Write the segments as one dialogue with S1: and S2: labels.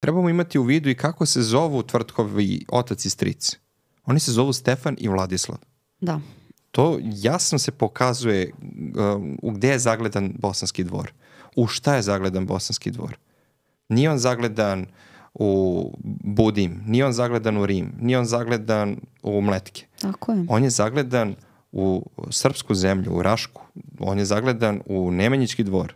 S1: trebamo imati u vidu i kako se zovu Tvrtkovi otac i stric. Oni se zovu Stefan i Vladislav. Da. To jasno se pokazuje um, u gde je zagledan bosanski dvor. U šta je zagledan bosanski dvor. Nije on zagledan u Budim, nije on zagledan u Rim, nije on zagledan u Mletke. Tako je. On je zagledan u srpsku zemlju, u Rašku. On je zagledan u Nemanjički dvor.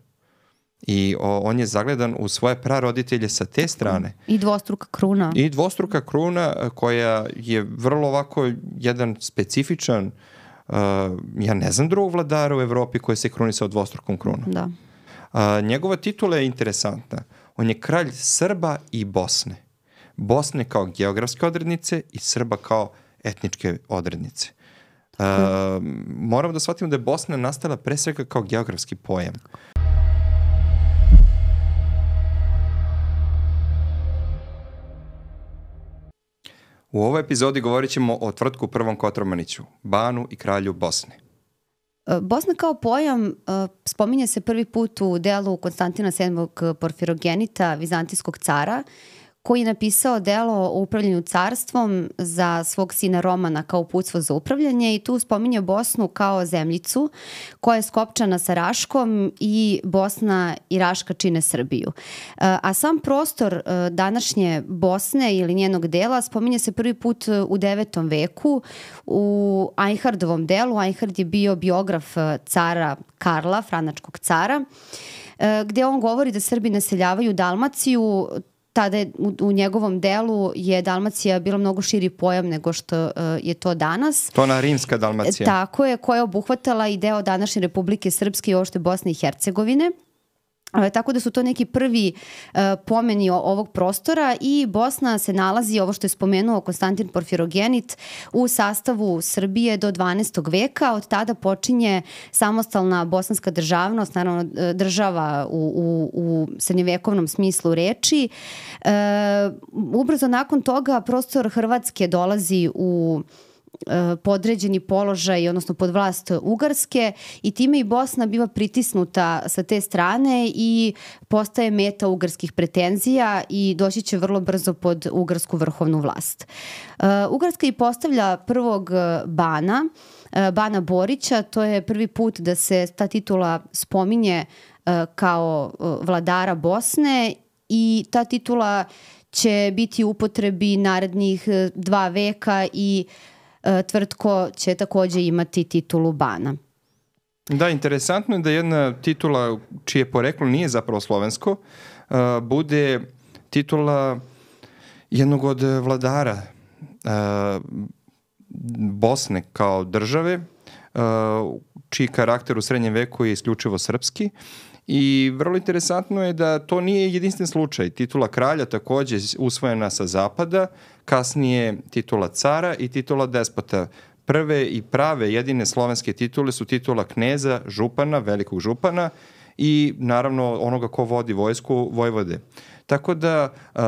S1: I o, on je zagledan u svoje praroditelje sa te strane.
S2: I dvostruka kruna.
S1: I dvostruka kruna e, koja je vrlo ovako jedan specifičan, uh, ja ne znam drugog vladara u Evropi koji se sa dvostrukom krunom. Da. Uh, njegova titula je interesantna. On je kralj Srba i Bosne. Bosne kao geografske odrednice i Srba kao etničke odrednice. Uh, e, moramo da shvatimo da je Bosna nastala pre svega kao geografski pojam. Tako U ovoj epizodi govorit ćemo o tvrtku Prvom Kotromaniću, Banu i kralju Bosne.
S2: E, Bosna kao pojam e, spominje se prvi put u delu Konstantina VII Porfirogenita, vizantijskog cara, koji je napisao delo o upravljanju carstvom za svog sina Romana kao uputstvo za upravljanje i tu spominje Bosnu kao zemljicu koja je skopčana sa Raškom i Bosna i Raška čine Srbiju. E, a sam prostor e, današnje Bosne ili njenog dela spominje se prvi put u 9. veku u Einhardovom delu. Einhard je bio biograf e, cara Karla, franačkog cara gde on govori da Srbi naseljavaju Dalmaciju, tada je, u, u njegovom delu je Dalmacija bila mnogo širi pojam nego što uh, je to danas.
S1: To ona rimska Dalmacija. E, tako
S2: je, koja je obuhvatala i deo današnje Republike Srpske i ošte Bosne i Hercegovine. E, tako da su to neki prvi uh, pomeni ovog prostora i Bosna se nalazi, ovo što je spomenuo Konstantin Porfirogenit, u sastavu Srbije do 12. veka. Od tada počinje samostalna bosanska državnost, naravno e, država u, u, u srednjevekovnom smislu reči. E, ubrzo nakon toga prostor Hrvatske dolazi u uh, E, podređeni položaj, odnosno pod vlast Ugarske i time i Bosna biva pritisnuta sa te strane i postaje meta ugarskih pretenzija i doći će vrlo brzo pod ugarsku vrhovnu vlast. E, Ugarska i postavlja prvog bana, e, Bana Borića, to je prvi put da se ta titula spominje kao vladara Bosne i ta titula će biti u upotrebi narednih dva veka i E, tvrtko će takođe imati titulu bana.
S1: Da, interesantno je da jedna titula čije poreklo nije zapravo slovensko, e, bude titula jednog od vladara e, Bosne kao države, čiji karakter u srednjem veku je isključivo srpski. I vrlo interesantno je da to nije jedinstven slučaj. Titula kralja takođe usvojena sa zapada, uh, kasnije titula cara i titula despota. Prve i prave jedine slovenske titule su titula kneza, župana, velikog župana i naravno onoga ko vodi vojsku Vojvode. Tako da, uh,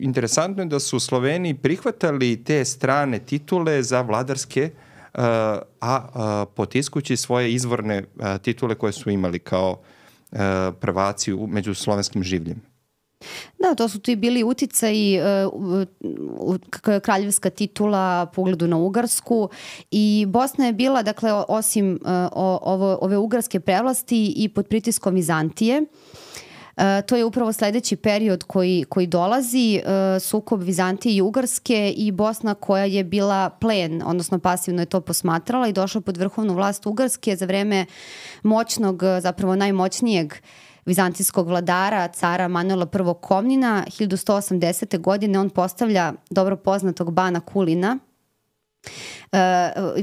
S1: interesantno je da su Sloveni prihvatali te strane titule za vladarske uh, a uh, potiskući svoje izvorne uh, titule koje su imali kao uh, prvaci u, među slovenskim življima.
S2: Da, to su tu i bili uticaji e, kraljevska titula pogledu na Ugarsku i Bosna je bila, dakle, osim e, ovo, ove ugarske prevlasti i pod pritiskom Vizantije, E, to je upravo sledeći period koji, koji dolazi, e, sukob Vizantije i Ugarske i Bosna koja je bila plen, odnosno pasivno je to posmatrala i došla pod vrhovnu vlast Ugarske za vreme moćnog, zapravo najmoćnijeg vizantijskog vladara, cara Manuela I. Komnina, 1180. godine on postavlja dobro poznatog bana Kulina, Uh,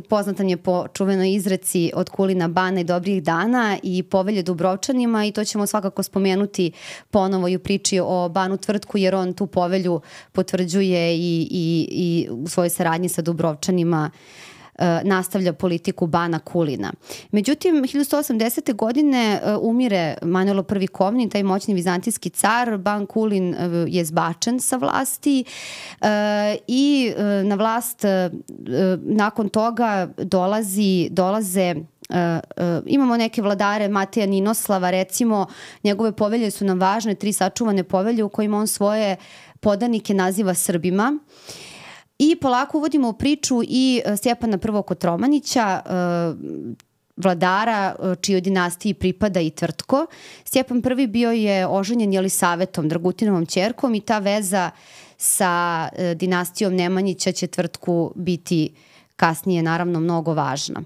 S2: poznatan je po čuvenoj izreci od Kulina Bana i Dobrih dana i povelje Dubrovčanima i to ćemo svakako spomenuti ponovo i u priči o Banu Tvrtku jer on tu povelju potvrđuje i, i, i u svojoj saradnji sa Dubrovčanima uh, E, nastavlja politiku Bana Kulina. Međutim, 1180. godine e, umire Manilo I Kovnin, taj moćni vizantijski car. Ban Kulin e, je zbačen sa vlasti i na vlast nakon toga dolazi, dolaze Uh, uh, imamo neke vladare Mateja Ninoslava recimo njegove povelje su nam važne tri sačuvane povelje u kojima on svoje podanike naziva Srbima uh, I polako uvodimo u priču i e, Stjepana Prvog Kotromanića, e, vladara e, čijoj dinastiji pripada i Tvrtko. Stjepan I bio je oženjen jeli savetom, Dragutinovom čerkom i ta veza sa dinastijom Nemanjića će Tvrtku biti kasnije naravno mnogo važna.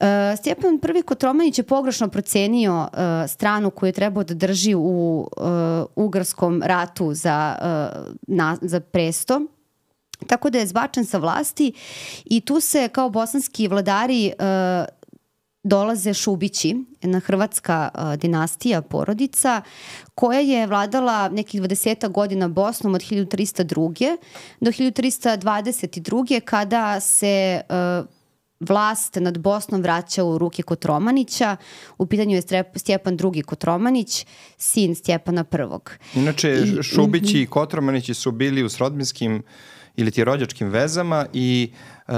S2: Uh, Stjepan Prvi Kotromanić je pogrešno procenio uh, stranu koju je trebao da drži u uh, Ugarskom ratu za, uh, na, za presto Tako da je zbačen sa vlasti i tu se kao bosanski vladari e, dolaze Šubići, jedna hrvatska e, dinastija, porodica, koja je vladala nekih 20 godina Bosnom od 1302. do 1322. kada se e, vlast nad Bosnom vraća u ruke Kotromanića. U pitanju je Stjepan II. Kotromanić, sin Stjepana I.
S1: Inače, I, Šubići i Kotromanići su bili u srodbinskim uh, ili ti rođačkim vezama i e,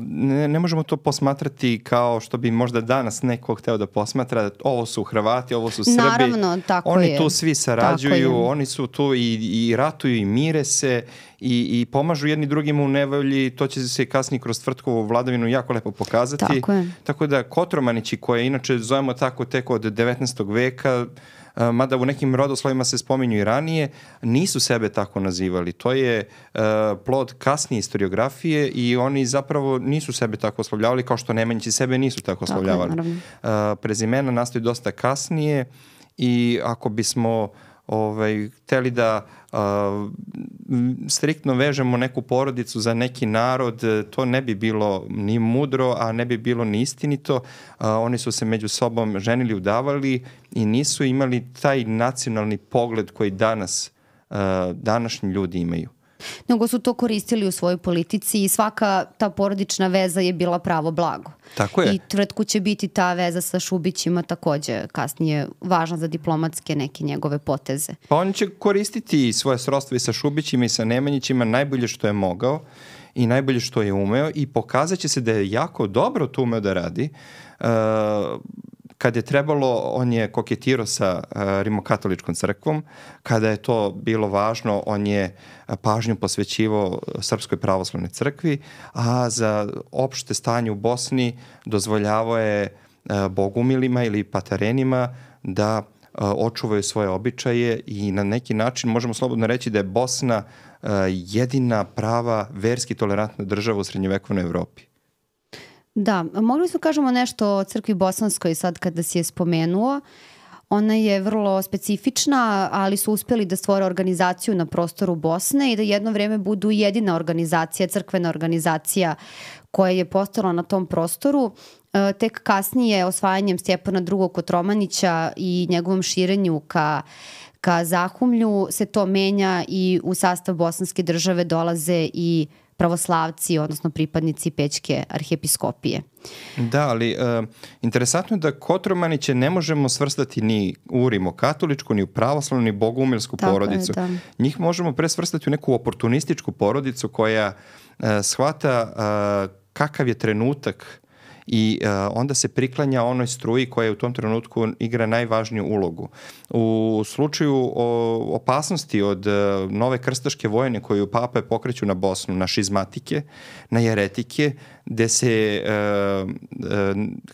S1: ne, ne možemo to posmatrati kao što bi možda danas neko hteo da posmatra, ovo su Hrvati, ovo su Srbi. Naravno,
S2: tako oni je. tu svi
S1: sarađuju, oni su tu i, i ratuju i mire se i, i pomažu jedni drugim u nevolji, to će se kasnije kroz tvrtkovu vladavinu jako lepo pokazati. Tako je. Tako da Kotromanići, koje inače zovemo tako tek od 19. veka, Eh, mada u nekim rodoslovima se spominju i ranije, nisu sebe tako nazivali. To je eh, plod kasnije istoriografije i oni zapravo nisu sebe tako oslovljavali, kao što Nemanjići sebe nisu tako oslovljavali. Tako je, eh, prezimena nastaju dosta kasnije i ako bismo uh, ovaj, hteli da a, striktno vežemo neku porodicu za neki narod, to ne bi bilo ni mudro, a ne bi bilo ni istinito. A, oni su se među sobom ženili, udavali i nisu imali taj nacionalni pogled koji danas, a, današnji ljudi imaju
S2: nego su to koristili u svojoj politici i svaka ta porodična veza je bila pravo blago. Tako je. I tvrtku će biti ta veza sa Šubićima takođe kasnije važna za diplomatske neke njegove poteze.
S1: Pa on će koristiti svoje srostve sa Šubićima i sa Nemanjićima najbolje što je mogao i najbolje što je umeo i pokazat će se da je jako dobro to umeo da radi. Uh, Kad je trebalo, on je koketirao sa eh, rimokatoličkom crkvom. Kada je to bilo važno, on je eh, pažnju posvećivao Srpskoj pravoslavnoj crkvi, a za opšte stanje u Bosni dozvoljavao je eh, bogumilima ili patarenima da očuvaju svoje običaje i na neki način možemo slobodno reći da je Bosna jedina prava verski tolerantna država u srednjovekovnoj Evropi.
S2: Da, mogli smo kažemo nešto o crkvi Bosanskoj sad kada si je spomenuo. Ona je vrlo specifična, ali su uspeli da stvore organizaciju na prostoru Bosne i da jedno vreme budu jedina organizacija, crkvena organizacija koja je postala na tom prostoru. E, tek kasnije osvajanjem Stjepana II. Kotromanića i njegovom širenju ka ka Zahumlju se to menja i u sastav bosanske države dolaze i uh, pravoslavci, odnosno pripadnici Pećke arhijepiskopije.
S1: Da, ali e, interesantno je da Kotromaniće ne možemo svrstati ni u rimokatoličku, ni u pravoslavnu, ni bogumilsku Tako porodicu. Je, da. Njih možemo pre svrstati u neku oportunističku porodicu koja e, shvata e, kakav je trenutak i uh, onda se priklanja onoj struji koja je u tom trenutku igra najvažniju ulogu. U slučaju o, opasnosti od uh, nove krstaške vojne koju pape pokreću na Bosnu, na šizmatike, na jeretike, gde se uh, uh,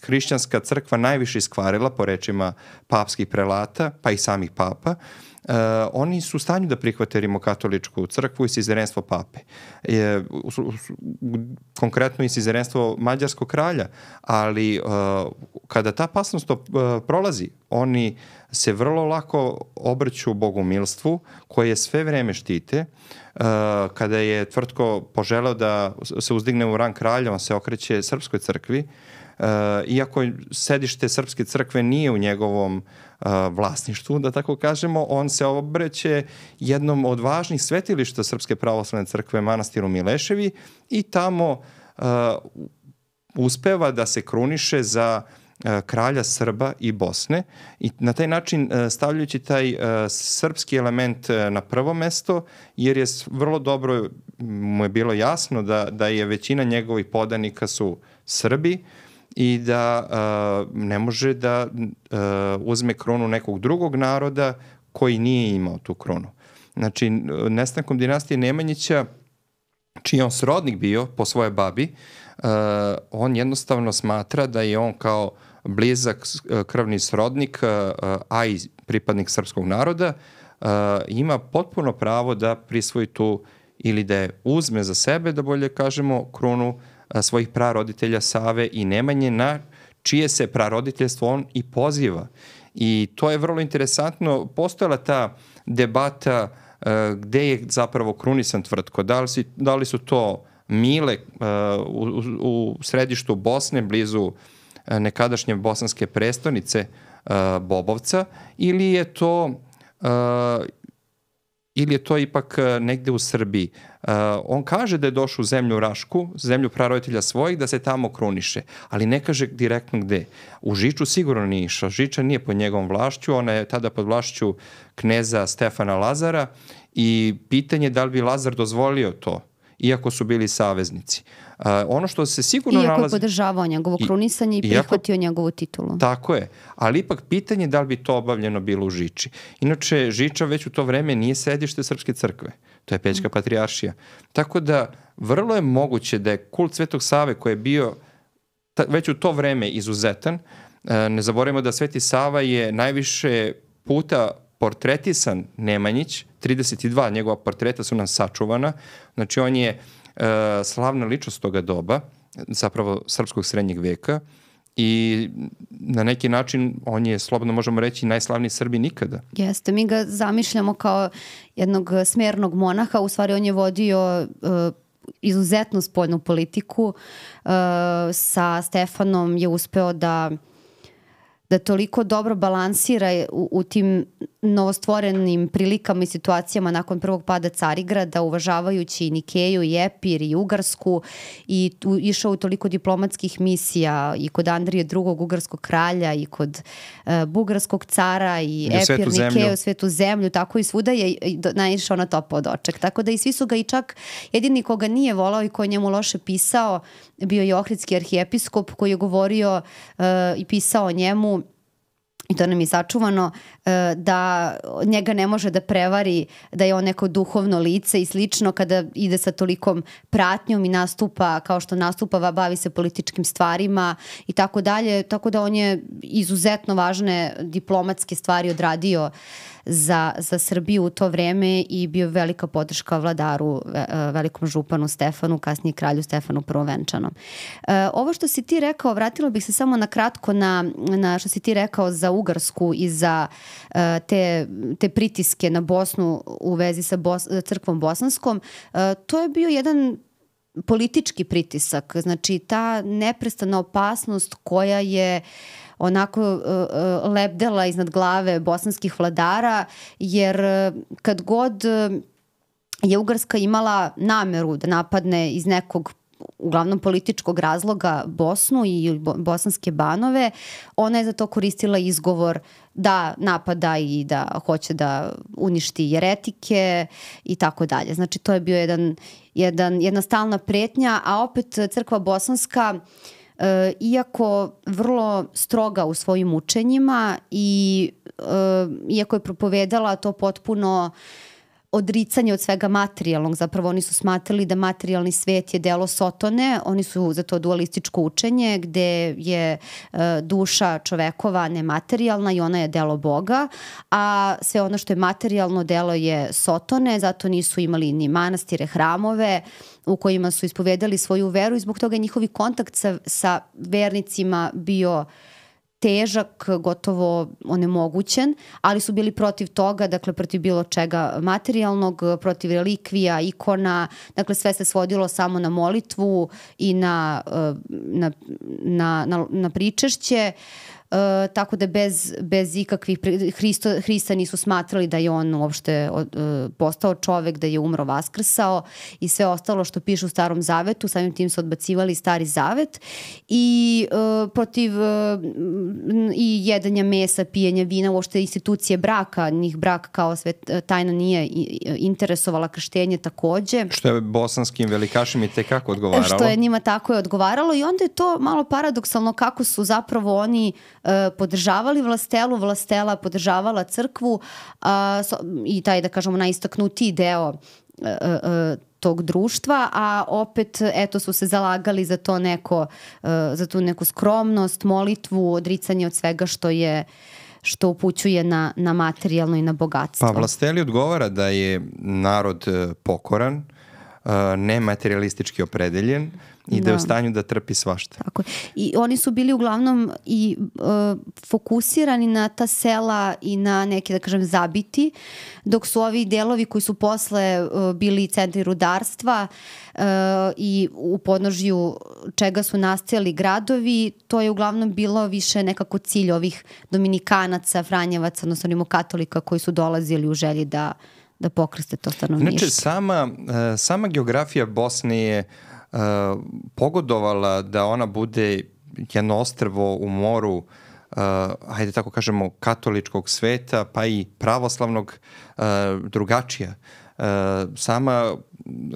S1: hrišćanska crkva najviše iskvarila po rečima papskih prelata, pa i samih papa, uh, e, oni su u stanju da prihvate rimokatoličku crkvu i sizerenstvo pape. E, u, u, u, konkretno i sizerenstvo mađarskog kralja, ali e, kada ta pasnost e, prolazi, oni se vrlo lako obrću bogumilstvu koje sve vreme štite. E, kada je Tvrtko poželeo da se uzdigne u rang kralja, on se okreće srpskoj crkvi, Eh, iako sedište Srpske crkve nije u njegovom eh, vlasništvu, da tako kažemo, on se obreće jednom od važnih svetilišta Srpske pravoslavne crkve, manastiru Mileševi, i tamo eh, uspeva da se kruniše za kralja Srba i Bosne i na taj način stavljajući taj srpski element na prvo mesto jer je vrlo dobro mu je bilo jasno da, da je većina njegovih podanika su Srbi uh, i da a, ne može da a, uzme kronu nekog drugog naroda koji nije imao tu kronu. Znači, nestankom dinastije Nemanjića, čiji on srodnik bio po svoje babi, a, on jednostavno smatra da je on kao blizak krvni srodnik, a, a i pripadnik srpskog naroda, a, ima potpuno pravo da prisvoji tu ili da je uzme za sebe, da bolje kažemo, kronu uh, svojih praroditelja Save i Nemanje na čije se praroditeljstvo on i poziva. I to je vrlo interesantno. Postojala ta debata uh, gde je zapravo krunisan tvrtko. Da li, si, da li su to Mile uh, u, u središtu Bosne, blizu nekadašnje bosanske prestonice uh, Bobovca, ili je to ili je to ipak e, negde u Srbiji. Uh, on kaže da je došao u zemlju Rašku, zemlju praroditelja svojih, da se tamo kruniše, ali ne kaže direktno gde. U Žiču sigurno nije išao. Žiča nije pod njegovom vlašću, ona je tada pod vlašću kneza Stefana Lazara i pitanje je da li bi Lazar dozvolio to, iako su bili saveznici. Uh, Uh, ono što se sigurno Iako nalazi... Iako je
S2: podržavao njegovo krunisanje i, i prihvatio Iako... njegovu titulu.
S1: Tako je, ali ipak pitanje je da li bi to obavljeno bilo u Žiči. Inače, Žiča već u to vreme nije sedište Srpske crkve. To je Pećka mm. patrijaršija. Tako da, vrlo je moguće da je kult Svetog Save koji je bio ta, već u to vreme izuzetan, e, ne zaboravimo da Sveti Sava je najviše puta portretisan Nemanjić, 32 njegova portreta su nam sačuvana, znači on je E, slavna ličnost toga doba, zapravo srpskog srednjeg veka i na neki način on je, slobodno možemo reći, najslavniji Srbi nikada.
S2: Jeste, mi ga zamišljamo kao jednog smernog monaha, u stvari on je vodio uh, e, izuzetnu spoljnu politiku. Uh, sa Stefanom je uspeo da da toliko dobro balansira u, u tim novostvorenim prilikama i situacijama nakon prvog pada Carigrada, uvažavajući i Nikeju i Epir i Ugarsku i tu, išao u toliko diplomatskih misija i kod Andrije II. Ugarskog kralja i kod uh, Bugarskog cara i, I Epir Nikeju, svetu zemlju, tako i svuda je naišao na topao doček. Tako da i svi su ga i čak jedini koga nije volao i ko je njemu loše pisao bio je Ohridski arhijepiskop koji je govorio uh, i pisao o njemu i to nam je sačuvano, e, da njega ne može da prevari da je on neko duhovno lice i slično kada ide sa tolikom pratnjom i nastupa kao što nastupa, bavi se političkim stvarima i tako dalje, tako da on je izuzetno važne diplomatske stvari odradio uh, za, za Srbiju u to vreme i bio velika podrška vladaru, e, velikom županu Stefanu, kasnije kralju Stefanu Prvovenčanom. E, ovo što si ti rekao, vratila bih se samo na kratko na, na što si ti rekao za Ugarsku i za e, te, te pritiske na Bosnu u vezi sa Bos, crkvom bosanskom. to je bio jedan politički pritisak, znači ta neprestana opasnost koja je uh, onako uh, lebdela iznad glave bosanskih vladara, jer e, kad god je Ugarska imala nameru da napadne iz nekog uglavnom političkog razloga Bosnu i bosanske banove, ona je za to koristila izgovor da napada i da hoće da uništi jeretike i tako dalje. Znači to je bio jedan, jedan, jedna stalna pretnja, a opet crkva bosanska uh, e, iako vrlo stroga u svojim učenjima i e, iako je propovedala to potpuno e, odricanje od svega materijalnog. Zapravo oni su smatrali da materijalni svet je delo Sotone, oni su za to dualističko učenje gde je e, duša čovekova nematerijalna i ona je delo Boga, a sve ono što je materijalno delo je Sotone, zato nisu imali ni manastire, hramove, u kojima su ispovedali svoju veru i zbog toga je njihovi kontakt sa, sa vernicima bio težak, gotovo onemogućen, ali su bili protiv toga, dakle protiv bilo čega materijalnog, protiv relikvija, ikona, dakle sve se svodilo samo na molitvu i na, eh, na, na, na, na pričešće. Uh, e, tako da bez, bez ikakvih, Hristo, Hrista nisu smatrali da je on uopšte od, e, postao čovek, da je umro vaskrsao i sve ostalo što piše u starom zavetu, samim tim su odbacivali stari zavet i uh, protiv uh, i jedanja mesa, pijenja vina, uopšte institucije braka, njih brak kao sve tajna nije interesovala krštenje takođe.
S1: Što je bosanskim velikašima i tekako odgovaralo. Što je
S2: njima tako je odgovaralo i onda je to malo paradoksalno kako su zapravo oni E, podržavali vlastelu, vlastela podržavala crkvu a, so, i taj, da kažemo, najistaknutiji deo a, e, a, e, tog društva, a opet eto su se zalagali za to neko za tu neku skromnost, molitvu, odricanje od svega što je što upućuje na, na materijalno i na bogatstvo. Pa
S1: Vlasteli odgovara da je narod pokoran, nematerialistički opredeljen i da, da. je u stanju da trpi svašta.
S2: Tako I oni su bili uglavnom i uh, fokusirani na ta sela i na neke, da kažem, zabiti, dok su ovi delovi koji su posle uh, bili centri rudarstva uh, i u podnožju čega su nastajali gradovi, to je uglavnom bilo više nekako cilj ovih Dominikanaca, Franjevaca, odnosno katolika koji su dolazili u želji da uh, da pokrste to stanovništvo. Znači,
S1: sama, e, sama geografija Bosne je uh, pogodovala da ona bude jedno ostrvo u moru uh, e, ajde tako kažemo katoličkog sveta pa i pravoslavnog uh, drugačija uh, sama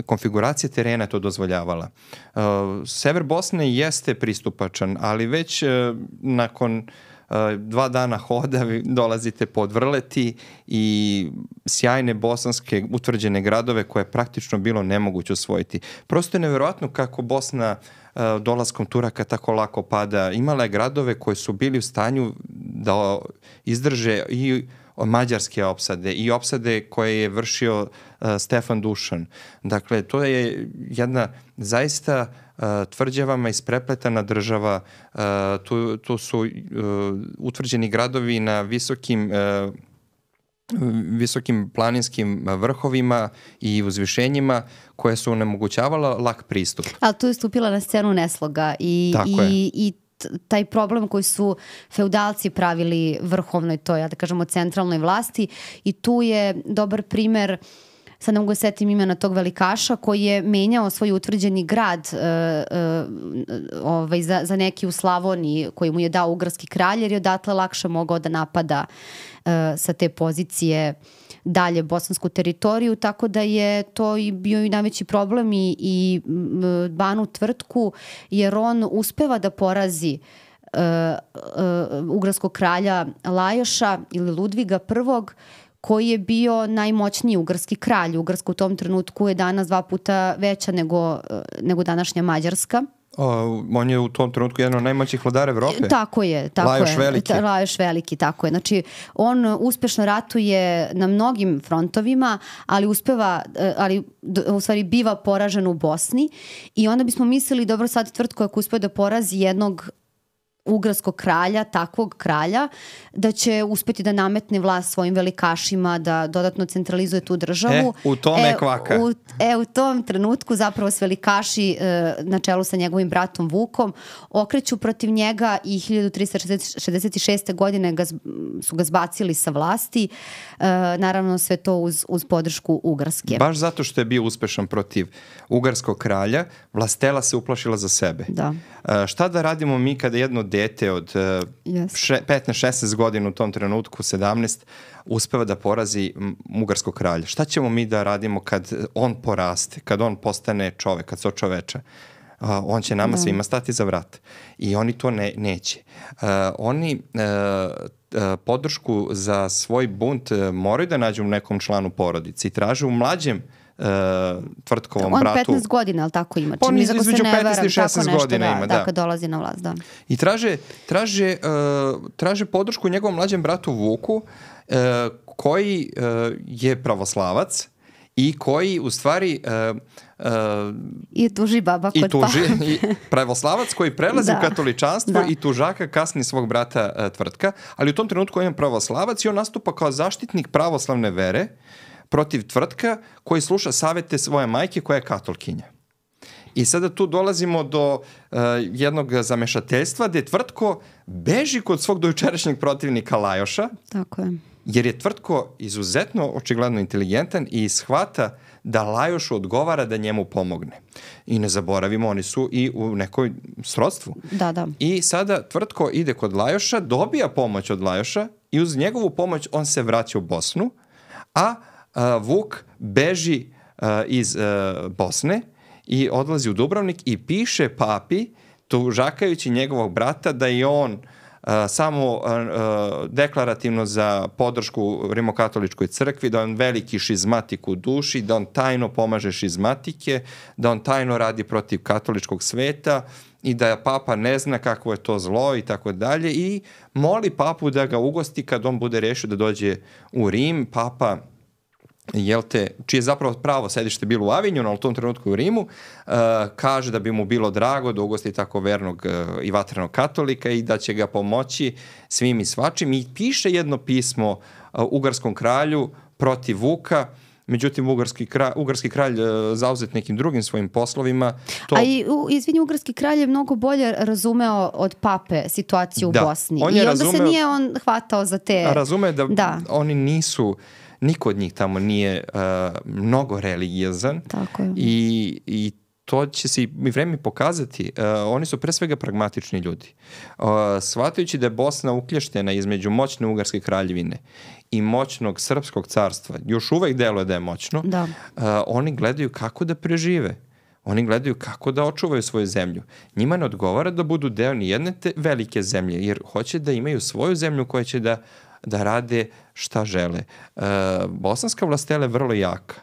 S1: konfiguracija terena to dozvoljavala. Uh, sever Bosne jeste pristupačan, ali već uh, nakon uh, Uh, dva dana hoda dolazite pod Vrleti i sjajne bosanske utvrđene gradove koje je praktično bilo nemoguće osvojiti. Prosto je neverovatno kako Bosna uh, dolaskom Turaka tako lako pada. Imala je gradove koji su bili u stanju da izdrže i mađarske opsade i opsade koje je vršio uh, Stefan Dušan. Dakle, to je jedna zaista uh, E, tvrđavama isprepletana država, e, tu, tu su e, utvrđeni gradovi na visokim visokim planinskim vrhovima i uzvišenjima koje su onemogućavala lak pristup.
S2: Ali tu je stupila na scenu nesloga i, Tako i, je. i taj problem koji su feudalci pravili vrhovnoj toj, ja da kažemo, centralnoj vlasti i tu je dobar primer uh, sad ne mogu da setim imena tog velikaša koji je menjao svoj utvrđeni grad e, e, ovaj, za, za neki u Slavoniji koji mu je dao ugarski kralj jer je odatle lakše mogao da napada e, sa te pozicije dalje bosansku teritoriju, tako da je to i bio i najveći problem i, i Banu Tvrtku, jer on uspeva da porazi uh, e, uh, e, ugrarskog kralja Lajoša ili Ludviga I, koji je bio najmoćniji ugarski kralj. Ugarska u tom trenutku je danas dva puta veća nego, eh, nego današnja Mađarska.
S1: O, on je u tom trenutku jedan od najmoćih vladara Evrope. Tako je, tako Lajoš je. Veliki.
S2: Lajoš Veliki, tako je. Znači, on uspešno ratuje na mnogim frontovima, ali uspeva, eh, ali u stvari biva poražen u Bosni i onda bismo mislili, dobro sad tvrtko ako uspe da porazi jednog ugarskog kralja, takvog kralja, da će uspeti da nametne vlast svojim velikašima, da dodatno centralizuje tu državu. E, u tome e, kvaka. U, e, u tom trenutku zapravo se velikaši e, na čelu sa njegovim bratom Vukom okreću protiv njega i 1366. godine ga, su ga zbacili sa vlasti. E, naravno sve to uz, uz podršku Ugarske.
S1: Baš zato što je bio uspešan protiv Ugarskog kralja, vlastela se uplašila za sebe. Da. E, šta da radimo mi kada jedno dete od yes. Eh, 15-16 godina u tom trenutku, 17, uspeva da porazi Mugarskog kralja. Šta ćemo mi da radimo kad on poraste, kad on postane čovek, kad se očoveča? Uh, eh, on će nama da. svima stati za vrat. I oni to ne, neće. Uh, oni uh, podršku za svoj bunt moraju da nađu u nekom članu porodici i traže u mlađem uh, uh, tvrtkovom on bratu. On 15
S2: godina, ali tako ima? Pa Čini on da između se 15 i 16 godina da, ima, da. Dakle, dolazi na vlast, da.
S1: I traže, traže, uh, traže podršku njegovom mlađem bratu Vuku, uh, koji uh, je pravoslavac i koji u stvari... Uh, Uh, I tuži baba kod i tuži, pa. i pravoslavac koji prelazi da. u katoličanstvo da. i tužaka kasni svog brata uh, tvrtka, ali u tom trenutku on je pravoslavac i on nastupa kao zaštitnik pravoslavne vere uh, protiv tvrtka koji sluša savete svoje majke koja je katolkinja. I sada tu dolazimo do uh, jednog zamešateljstva gde tvrtko beži kod svog dojučerašnjeg protivnika Lajoša. Tako je. Jer je tvrtko izuzetno očigledno inteligentan i shvata da Lajošu odgovara da njemu pomogne. I ne zaboravimo, oni su i u nekoj srodstvu. Da, da. I sada tvrtko ide kod Lajoša, dobija pomoć od Lajoša i uz njegovu pomoć on se vraća u Bosnu, a uh, Vuk beži iz Bosne i odlazi u Dubrovnik i piše papi tužakajući njegovog brata da je on Uh, samo uh, deklarativno za podršku rimokatoličkoj crkvi, da on veliki šizmatik u duši, da on tajno pomaže šizmatike, da on tajno radi protiv katoličkog sveta i da papa ne zna kakvo je to zlo i tako dalje i moli papu da ga ugosti kad on bude rešio da dođe u Rim. Papa uh, jel te, čije je zapravo pravo sedište bilo u Avinjonu, ali u tom trenutku u Rimu, uh, kaže da bi mu bilo drago da ugosti tako vernog uh, i vatrenog katolika i da će ga pomoći svim i svačim. I piše jedno pismo uh, ugarskom kralju protiv Vuka, Međutim, ugarski, kralj, ugarski kralj uh, zauzet nekim drugim svojim poslovima. To... A i,
S2: u, izvini, ugarski kralj je mnogo bolje razumeo od pape situaciju da. u Bosni. On I onda razumeo, se nije on hvatao za te... Razume
S1: da, da. oni nisu uh, niko od njih tamo nije uh, mnogo religijazan Tako je. i, i to će se i vreme pokazati. Uh, oni su pre svega pragmatični ljudi. Uh, shvatajući da je Bosna uklještena između moćne Ugarske kraljevine i moćnog srpskog carstva, još uvek deluje da je moćno, da. Uh, oni gledaju kako da prežive. Oni gledaju kako da očuvaju svoju zemlju. Njima ne odgovara da budu deo ni jedne te velike zemlje, jer hoće da imaju svoju zemlju koja će da uh, da rade šta žele. E, bosanska vlastela je vrlo jaka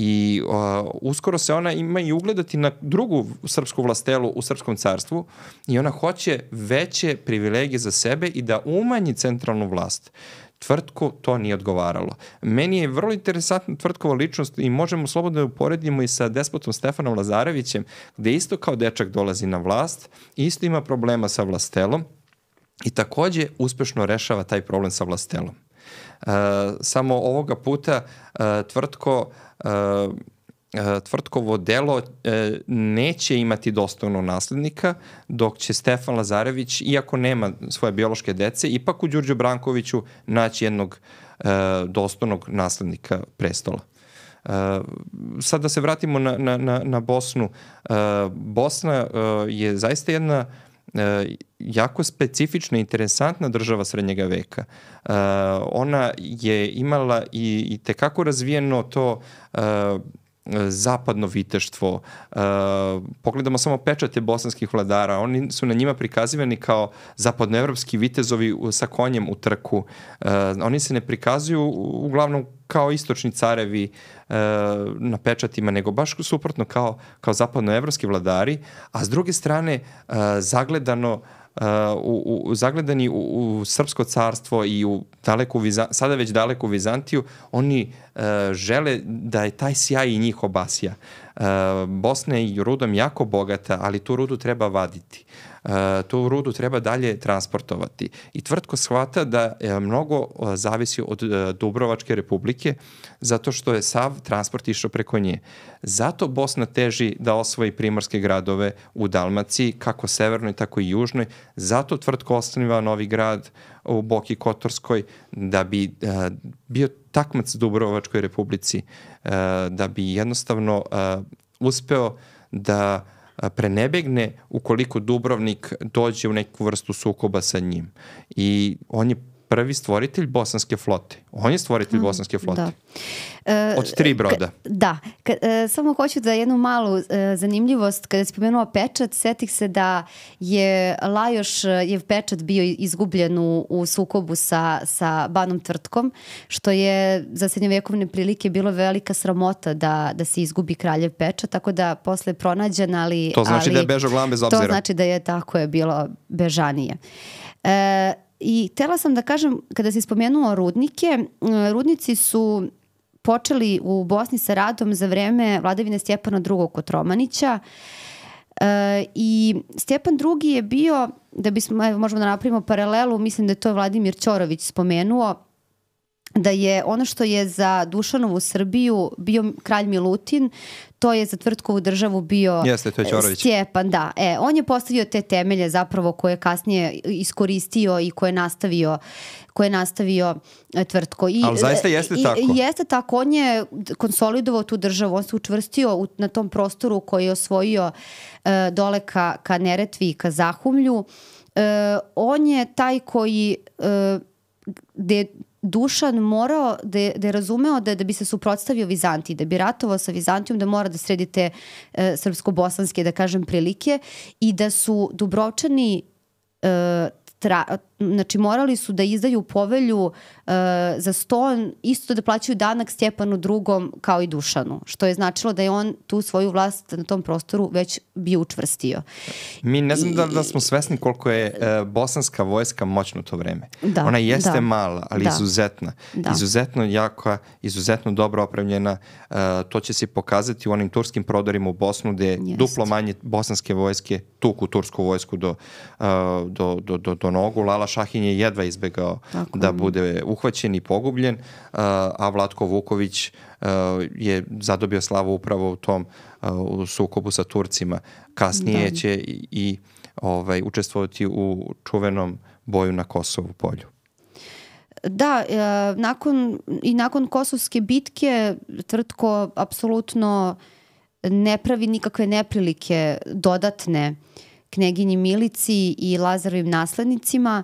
S1: i uh, uskoro se ona ima i ugledati na drugu srpsku vlastelu u srpskom carstvu i ona hoće veće privilegije za sebe i da umanji centralnu vlast. Tvrtko to nije odgovaralo. Meni je vrlo interesantna Tvrtkova ličnost i možemo slobodno da uporedimo i sa despotom Stefanom Lazarevićem, gde isto kao dečak dolazi na vlast, isto ima problema sa vlastelom, i takođe uspešno rešava taj problem sa vlastelom. E, samo ovoga puta e, tvrtko e, e, tvrtkovo delo e, neće imati dostojno naslednika, dok će Stefan Lazarević, iako nema svoje biološke dece, ipak u Đurđu Brankoviću naći jednog e, dostojnog naslednika prestola. E, sad da se vratimo na, na, na, na Bosnu. E, Bosna e, je zaista jedna e, E, jako specifična i interesantna država srednjega veka. Uh, ona je imala i, i tekako razvijeno to uh, zapadno viteštvo. E, pogledamo samo pečate bosanskih vladara, oni su na njima prikazivani kao zapadnoevropski vitezovi sa konjem u trku. E, oni se ne prikazuju uglavnom kao istočni carevi e, na pečatima, nego baš suprotno kao, kao zapadnoevropski vladari, a s druge strane e, zagledano u, u, zagledani u, u Srpsko carstvo i u daleku, sada već daleku Vizantiju, oni uh, žele da je taj sjaj i njih obasija. Uh, e, Bosna je rudom jako bogata, ali tu rudu treba vaditi. Uh, E, tu rudu treba dalje transportovati. I tvrtko shvata da e, mnogo e, zavisi od Dubrovačke republike zato što je sav transport išao preko nje. Zato Bosna teži da osvoji primorske gradove u Dalmaciji, kako severnoj, tako i južnoj. Zato tvrtko osniva novi grad u Boki Kotorskoj da bi bio takmac Dubrovačkoj republici, da bi jednostavno uspeo da uh, prenebegne ukoliko Dubrovnik dođe u neku vrstu sukoba sa njim. I on je prvi stvoritelj bosanske flote. On je stvoritelj mm, bosanske da. flote. Da.
S2: E, Od tri broda. Ka, da. Ka, e, samo hoću da jednu malu e, zanimljivost. Kada je spomenuo pečat, setih se da je Lajoš e, je pečat bio izgubljen u, u sukobu sa, sa Banom Tvrtkom, što je za srednjovekovne prilike bilo velika sramota da, da se izgubi kraljev pečat, tako da posle je pronađen, ali... To znači ali, da je bežao glam bez obzira. To znači da je tako je bilo bežanije. E, I tela sam da kažem, kada si spomenuo rudnike, e, rudnici su počeli u Bosni sa radom za vreme vladavine Stjepana II. Kotromanića. E, I Stjepan II. je bio, da bismo, evo, možemo da napravimo paralelu, mislim da je to Vladimir Ćorović spomenuo, da je ono što je za Dušanovu Srbiju bio kralj Milutin, to je za tvrtkovu državu bio Jeste, to je e, Ćorović. Stjepan, da. E, on je postavio te temelje zapravo koje je kasnije iskoristio i koje je nastavio koje je nastavio e, tvrtko. I, Ali zaista e, jeste i, tako. Jeste tako. On je konsolidovao tu državu, on se učvrstio u, na tom prostoru koji je osvojio e, dole ka, ka Neretvi i ka Zahumlju. E, on je taj koji e, gde Dušan morao da, da je razumeo da, da bi se suprotstavio Vizantiji, da bi ratovao sa Vizantijom, da mora da sredite e, srpsko-bosanske, da kažem, prilike i da su Dubrovčani e, tra, znači morali su da izdaju povelju uh, za ston, isto da plaćaju danak Stjepanu II kao i Dušanu, što je značilo da je on tu svoju vlast na tom prostoru već bi učvrstio.
S1: Mi ne znam I, da, da smo svesni koliko je uh, bosanska vojska moćna u to vreme. Da, Ona jeste da, mala, ali da, izuzetna. Da. Izuzetno jaka, izuzetno dobro opremljena. Uh, to će se pokazati u onim turskim prodorima u Bosnu, gde je duplo manje bosanske vojske tuku tursku vojsku do, uh, do, do, do, do nogu. Lala Šahin je jedva izbegao Tako. da bude uhvaćen i pogubljen, uh, a Vlatko Vuković uh, je zadobio slavu upravo u tom uh, u sukobu sa Turcima. Kasnije da. će i, i ovaj, učestvovati u čuvenom boju na Kosovu polju.
S2: Da, e, nakon, i nakon kosovske bitke Tvrtko apsolutno ne pravi nikakve neprilike dodatne uh, kneginji Milici i Lazarovim naslednicima,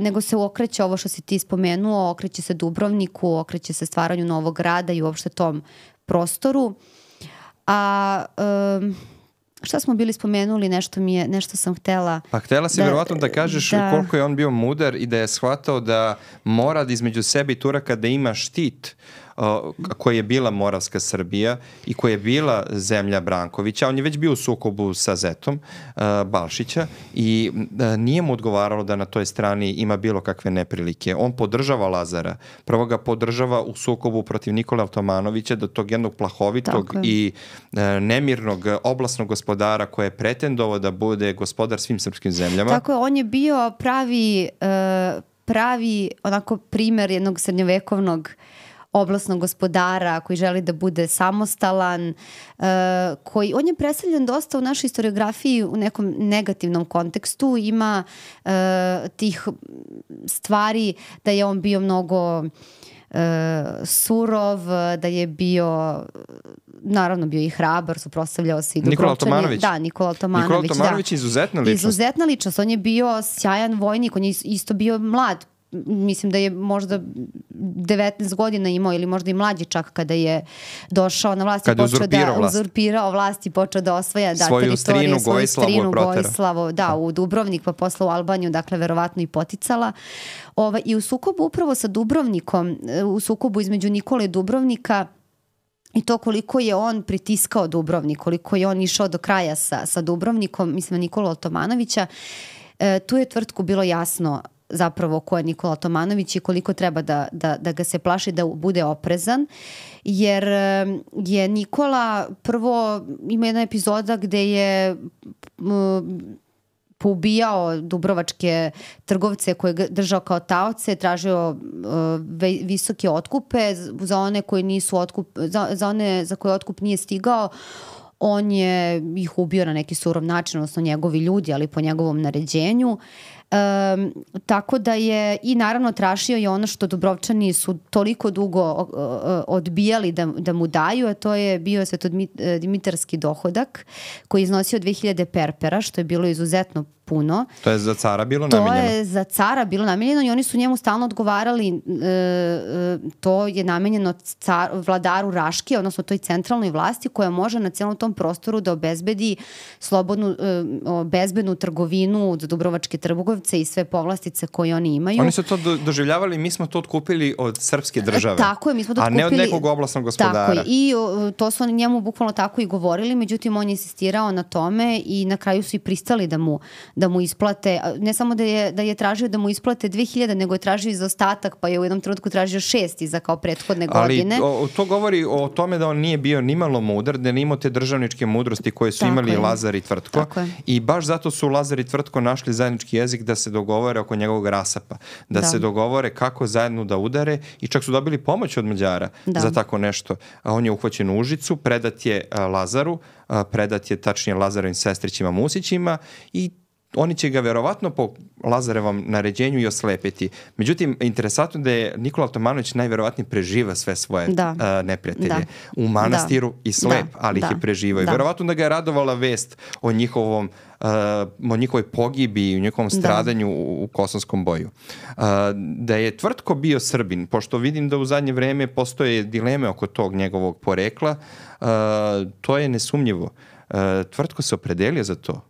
S2: nego se okreće ovo što si ti spomenuo, okreće se Dubrovniku, okreće se stvaranju novog grada i uopšte tom prostoru. A um, šta smo bili spomenuli, nešto, mi je, nešto sam htela...
S1: Pa htela si da, verovatno da kažeš da, koliko je on bio mudar i da je shvatao da mora da između sebe i Turaka da ima štit koja je bila Moravska Srbija i koja je bila zemlja Brankovića. On je već bio u sukobu sa Zetom Balšića i nije mu odgovaralo da na toj strani ima bilo kakve neprilike. On podržava Lazara. Prvo ga podržava u sukobu protiv Nikola Tomanovića do tog jednog plahovitog je. i nemirnog oblasnog gospodara koje je pretendovao da bude gospodar svim srpskim zemljama. Tako
S2: je, on je bio pravi pravi onako primer jednog srednjovekovnog uh, oblasnog gospodara koji želi da bude samostalan, e, koji, on je predstavljen dosta u našoj historiografiji u nekom negativnom kontekstu, ima e, tih stvari da je on bio mnogo e, surov, da je bio naravno bio i hrabar, suprostavljao se i do Nikola Tomanović. Da, Nikola Tomanović. Nikola Tomanović da. izuzetna ličnost. Izuzetna ličnost, on je bio sjajan vojnik, on je isto bio mlad, mislim da je možda 19 godina imao ili možda i mlađi čak kada je došao na vlast i počeo da uzurpirao da vlast. uzurpirao vlast i počeo da osvaja da, svoju strinu, svoju strinu Gojslavo, da, da, u Dubrovnik pa posla u Albaniju, dakle verovatno i poticala. Ova, I u sukobu upravo sa Dubrovnikom, u sukobu između Nikole i Dubrovnika, I to koliko je on pritiskao Dubrovnik, koliko je on išao do kraja sa, sa Dubrovnikom, mislim Nikola Otomanovića, e, tu je tvrtku bilo jasno zapravo ko je Nikola Tomanović i koliko treba da, da, da ga se plaši da bude oprezan jer eh, je Nikola prvo ima jedna epizoda gde je poubijao dubrovačke trgovce koje je držao kao taoce, tražio uh, visoke otkupe za one koji nisu otkup za, za one za koje otkup nije stigao on je ih ubio na neki surov način, odnosno njegovi ljudi, ali po njegovom naređenju. Uh, Um, tako da je i naravno tražio i ono što Dubrovčani su toliko dugo uh, odbijali da, da mu daju, a to je bio svetodmitarski e, dohodak koji iznosio 2000 perpera, što je bilo izuzetno puno.
S1: To je za cara bilo to namenjeno? To je
S2: za cara bilo namenjeno i oni su njemu stalno odgovarali e, e to je namenjeno car, vladaru Raške, odnosno toj centralnoj vlasti koja može na celom tom prostoru da obezbedi slobodnu, e, bezbednu trgovinu od Dubrovačke trgovce i sve povlastice koje oni imaju. Oni su
S1: to do, doživljavali, mi smo to odkupili od srpske e, države. Tako
S2: je, mi smo to odkupili. A ne od nekog oblasnog gospodara. Tako je, i o, to su oni njemu bukvalno tako i govorili, međutim on je insistirao na tome i na kraju su i pristali da mu da mu isplate, ne samo da je, da je tražio da mu isplate 2000, nego je tražio i za ostatak, pa je u jednom trenutku tražio šest iza kao prethodne Ali, godine. Ali
S1: to govori o tome da on nije bio ni malo mudar, da nije imao te državničke mudrosti koje su Tako imali je. Lazar i Tvrtko. Tako I baš zato su Lazar i Tvrtko našli zajednički jezik da se dogovore oko njegovog rasapa, da, da. se dogovore kako zajedno da udare i čak su dobili pomoć od Mađara da. za tako nešto. A On je uhvaćen u Užicu, predat je Lazaru, predat je tačnije Lazarovim sestrićima Musićima i oni će ga verovatno po Lazarevom naređenju i oslepiti. Međutim, interesantno da je Nikola Tomanović najverovatnije preživa sve svoje da. uh, neprijatelje. Da. U manastiru da. i slep, da. ali da. ih je preživao. I da. verovatno da ga je radovala vest o njihovom uh, o njihovoj pogibi i u njihovom da. stradanju da. u, u Kosovskom boju. Uh, da je tvrtko bio Srbin, pošto vidim da u zadnje vreme postoje dileme oko tog njegovog porekla, uh, to je nesumnjivo. Uh, tvrtko se opredelio za to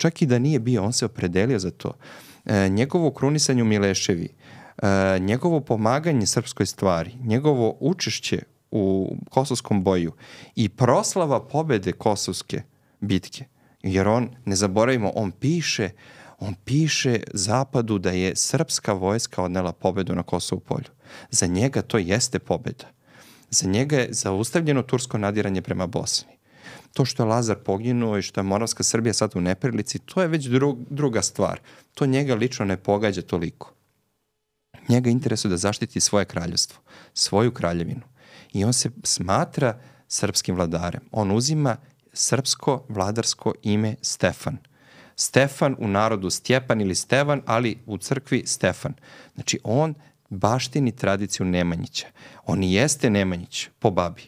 S1: čak i da nije bio, on se opredelio za to. E, njegovo krunisanje u Mileševi, e, njegovo pomaganje srpskoj stvari, njegovo učešće u kosovskom boju i proslava pobede kosovske bitke, jer on, ne zaboravimo, on piše on piše zapadu da je srpska vojska odnela pobedu na Kosovu polju. Za njega to jeste pobeda. Za njega je zaustavljeno tursko nadiranje prema Bosni. To što je Lazar poginuo i što je Moravska Srbija sad u neprilici, to je već drug, druga stvar. To njega lično ne pogađa toliko. Njega interesuje da zaštiti svoje kraljevstvo, svoju kraljevinu. I on se smatra srpskim vladarem. On uzima srpsko vladarsko ime Stefan. Stefan u narodu Stjepan ili Stevan, ali u crkvi Stefan. Znači on baštini tradiciju Nemanjića. On i jeste Nemanjić po babi.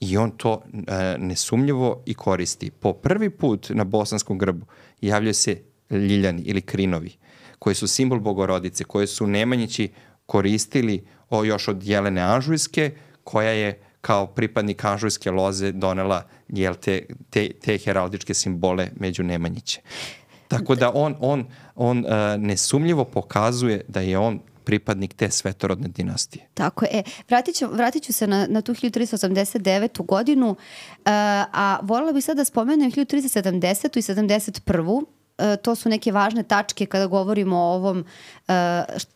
S1: I on to e, nesumljivo i koristi. Po prvi put na bosanskom grbu javljaju se ljiljani ili krinovi, koji su simbol bogorodice, koje su Nemanjići koristili o, još od Jelene Anžujske, koja je kao pripadnik Anžujske loze donela jel, te, te, te heraldičke simbole među Nemanjiće. Tako da on, on, on uh, e, nesumljivo pokazuje da je on pripadnik te svetorodne dinastije.
S2: Tako je. E, vratit ću, vratit ću se na, na tu 1389. godinu, e, a volila bih sad da spomenem 1370. i 71 e, to su neke važne tačke kada govorimo o ovom, e,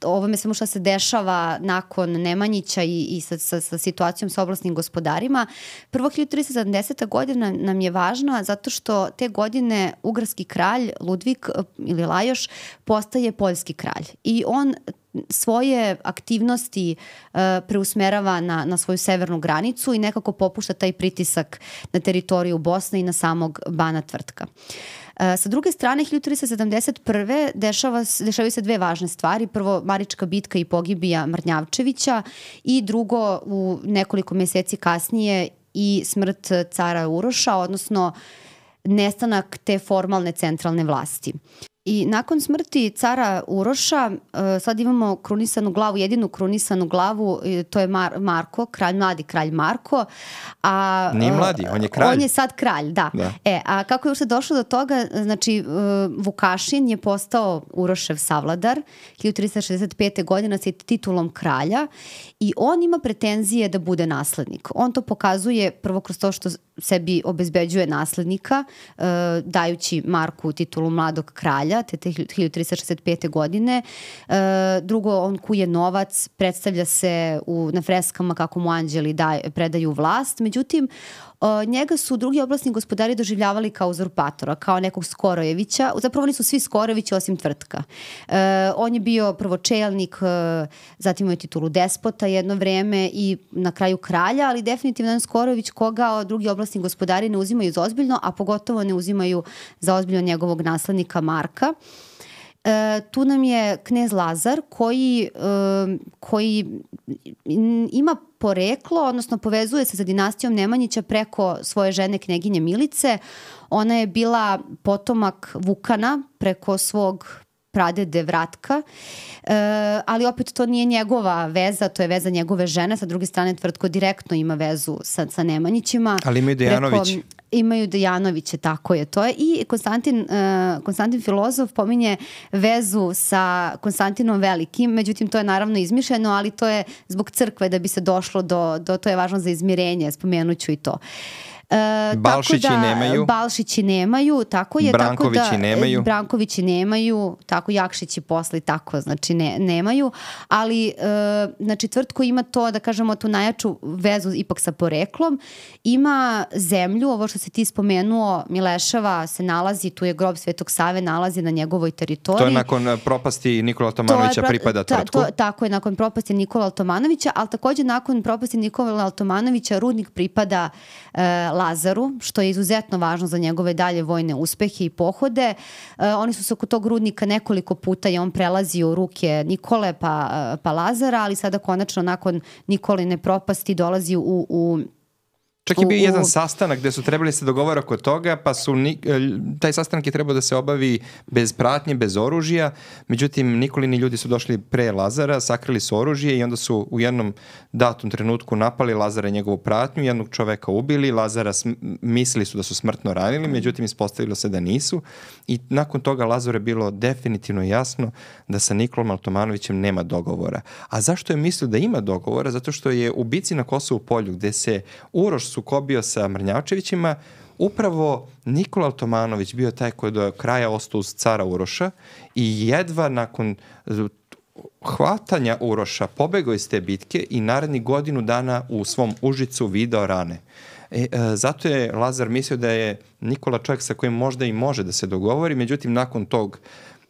S2: o ovome svemu što se dešava nakon Nemanjića i, i sa, sa, sa situacijom sa oblasnim gospodarima. Prvo 1370. godina nam je važna zato što te godine ugarski kralj Ludvik ili Lajoš postaje poljski kralj i on svoje aktivnosti e, preusmerava na, na svoju severnu granicu i nekako popušta taj pritisak na teritoriju Bosne i na samog Bana Tvrtka. E, sa druge strane, 1371. Dešava, dešavaju se dve važne stvari. Prvo, Marička bitka i pogibija Mrnjavčevića i drugo, u nekoliko meseci kasnije i smrt cara Uroša, odnosno nestanak te formalne centralne vlasti. I nakon smrti cara Uroša, e, sad imamo krunisanu glavu, jedinu krunisanu glavu, e, to je Mar Marko, kralj mladi, kralj Marko. A, Nije e, mladi, on je kralj. On je sad kralj, da. da. E, a kako je uopšte došlo do toga, znači Vukašin je postao Urošev savladar 1365. godina sa titulom kralja i on ima pretenzije da bude naslednik. On to pokazuje prvo kroz to što sebi obezbeđuje naslednika uh, dajući Marku titulu mladog kralja te, te 1365. godine. Uh, drugo, on kuje novac, predstavlja se u, na freskama kako mu anđeli daj, predaju vlast. Međutim, njega su drugi oblasni gospodari doživljavali kao uzurpatora, kao nekog Skorojevića. Zapravo oni su svi Skorojevići osim tvrtka. E, on je bio prvočelnik, e, zatim je titulu despota jedno vreme i na kraju kralja, ali definitivno Skorojević koga drugi oblasni gospodari ne uzimaju za ozbiljno, a pogotovo ne uzimaju za ozbiljno njegovog naslednika Marka. Uh, E, tu nam je knez Lazar koji, e, koji ima poreklo, odnosno povezuje se sa dinastijom Nemanjića preko svoje žene kneginje Milice. Ona je bila potomak Vukana preko svog pradede Vratka, e, ali opet to nije njegova veza, to je veza njegove žene, sa druge strane Tvrtko direktno ima vezu sa, sa Nemanjićima. Ali ima i Dejanović. Preko, Imaju Dejanoviće, tako je. To je i Konstantin, uh, Konstantin Filozof pominje vezu sa Konstantinom Velikim, međutim to je naravno izmišljeno, ali to je zbog crkve da bi se došlo do, do to je važno za izmirenje, spomenuću i to. Uh, E, Balšići tako da, nemaju. Balšići nemaju, tako je. Brankovići tako da, nemaju. Brankovići nemaju, tako Jakšići posle i tako, znači ne, nemaju. Ali, e, znači, tvrtko ima to, da kažemo, tu najjaču vezu ipak sa poreklom. Ima zemlju, ovo što se ti spomenuo, Mileševa se nalazi, tu je grob Svetog Save, nalazi na njegovoj teritoriji. To je
S1: nakon e, propasti Nikola Tomanovića pro... pripada ta, tvrtku. To,
S2: tako je, nakon propasti Nikola Tomanovića, ali takođe nakon propasti Nikola Tomanovića rudnik pripada e, Lazaru, što je izuzetno važno za njegove dalje vojne uspehe i pohode. E, oni su se oko tog rudnika nekoliko puta i on prelazi u ruke Nikole pa, e, pa Lazara, ali sada konačno nakon Nikoline propasti dolazi u, u Čak je bio u, jedan
S1: sastanak gde su trebali da se dogovara oko toga, pa su ni, e, taj sastanak je trebao da se obavi bez pratnje, bez oružja. Međutim, Nikolini ljudi su došli pre Lazara, sakrili su oružje i onda su u jednom datom trenutku napali Lazara i njegovu pratnju, jednog čoveka ubili, Lazara mislili su da su smrtno ranili, međutim ispostavilo se da nisu. I nakon toga Lazaru je bilo definitivno jasno da sa Nikolom Altomanovićem nema dogovora. A zašto je mislio da ima dogovora? Zato što je u bici na Kosovu polju gde se Uroš sukobio sa Mrnjavčevićima, upravo Nikola Tomanović bio taj koji je do kraja ostao uz cara Uroša i jedva nakon e, hvatanja Uroša pobegao iz te bitke i naredni godinu dana u svom užicu video rane. E, e, zato je Lazar mislio da je Nikola čovjek sa kojim možda i može da se dogovori, međutim nakon tog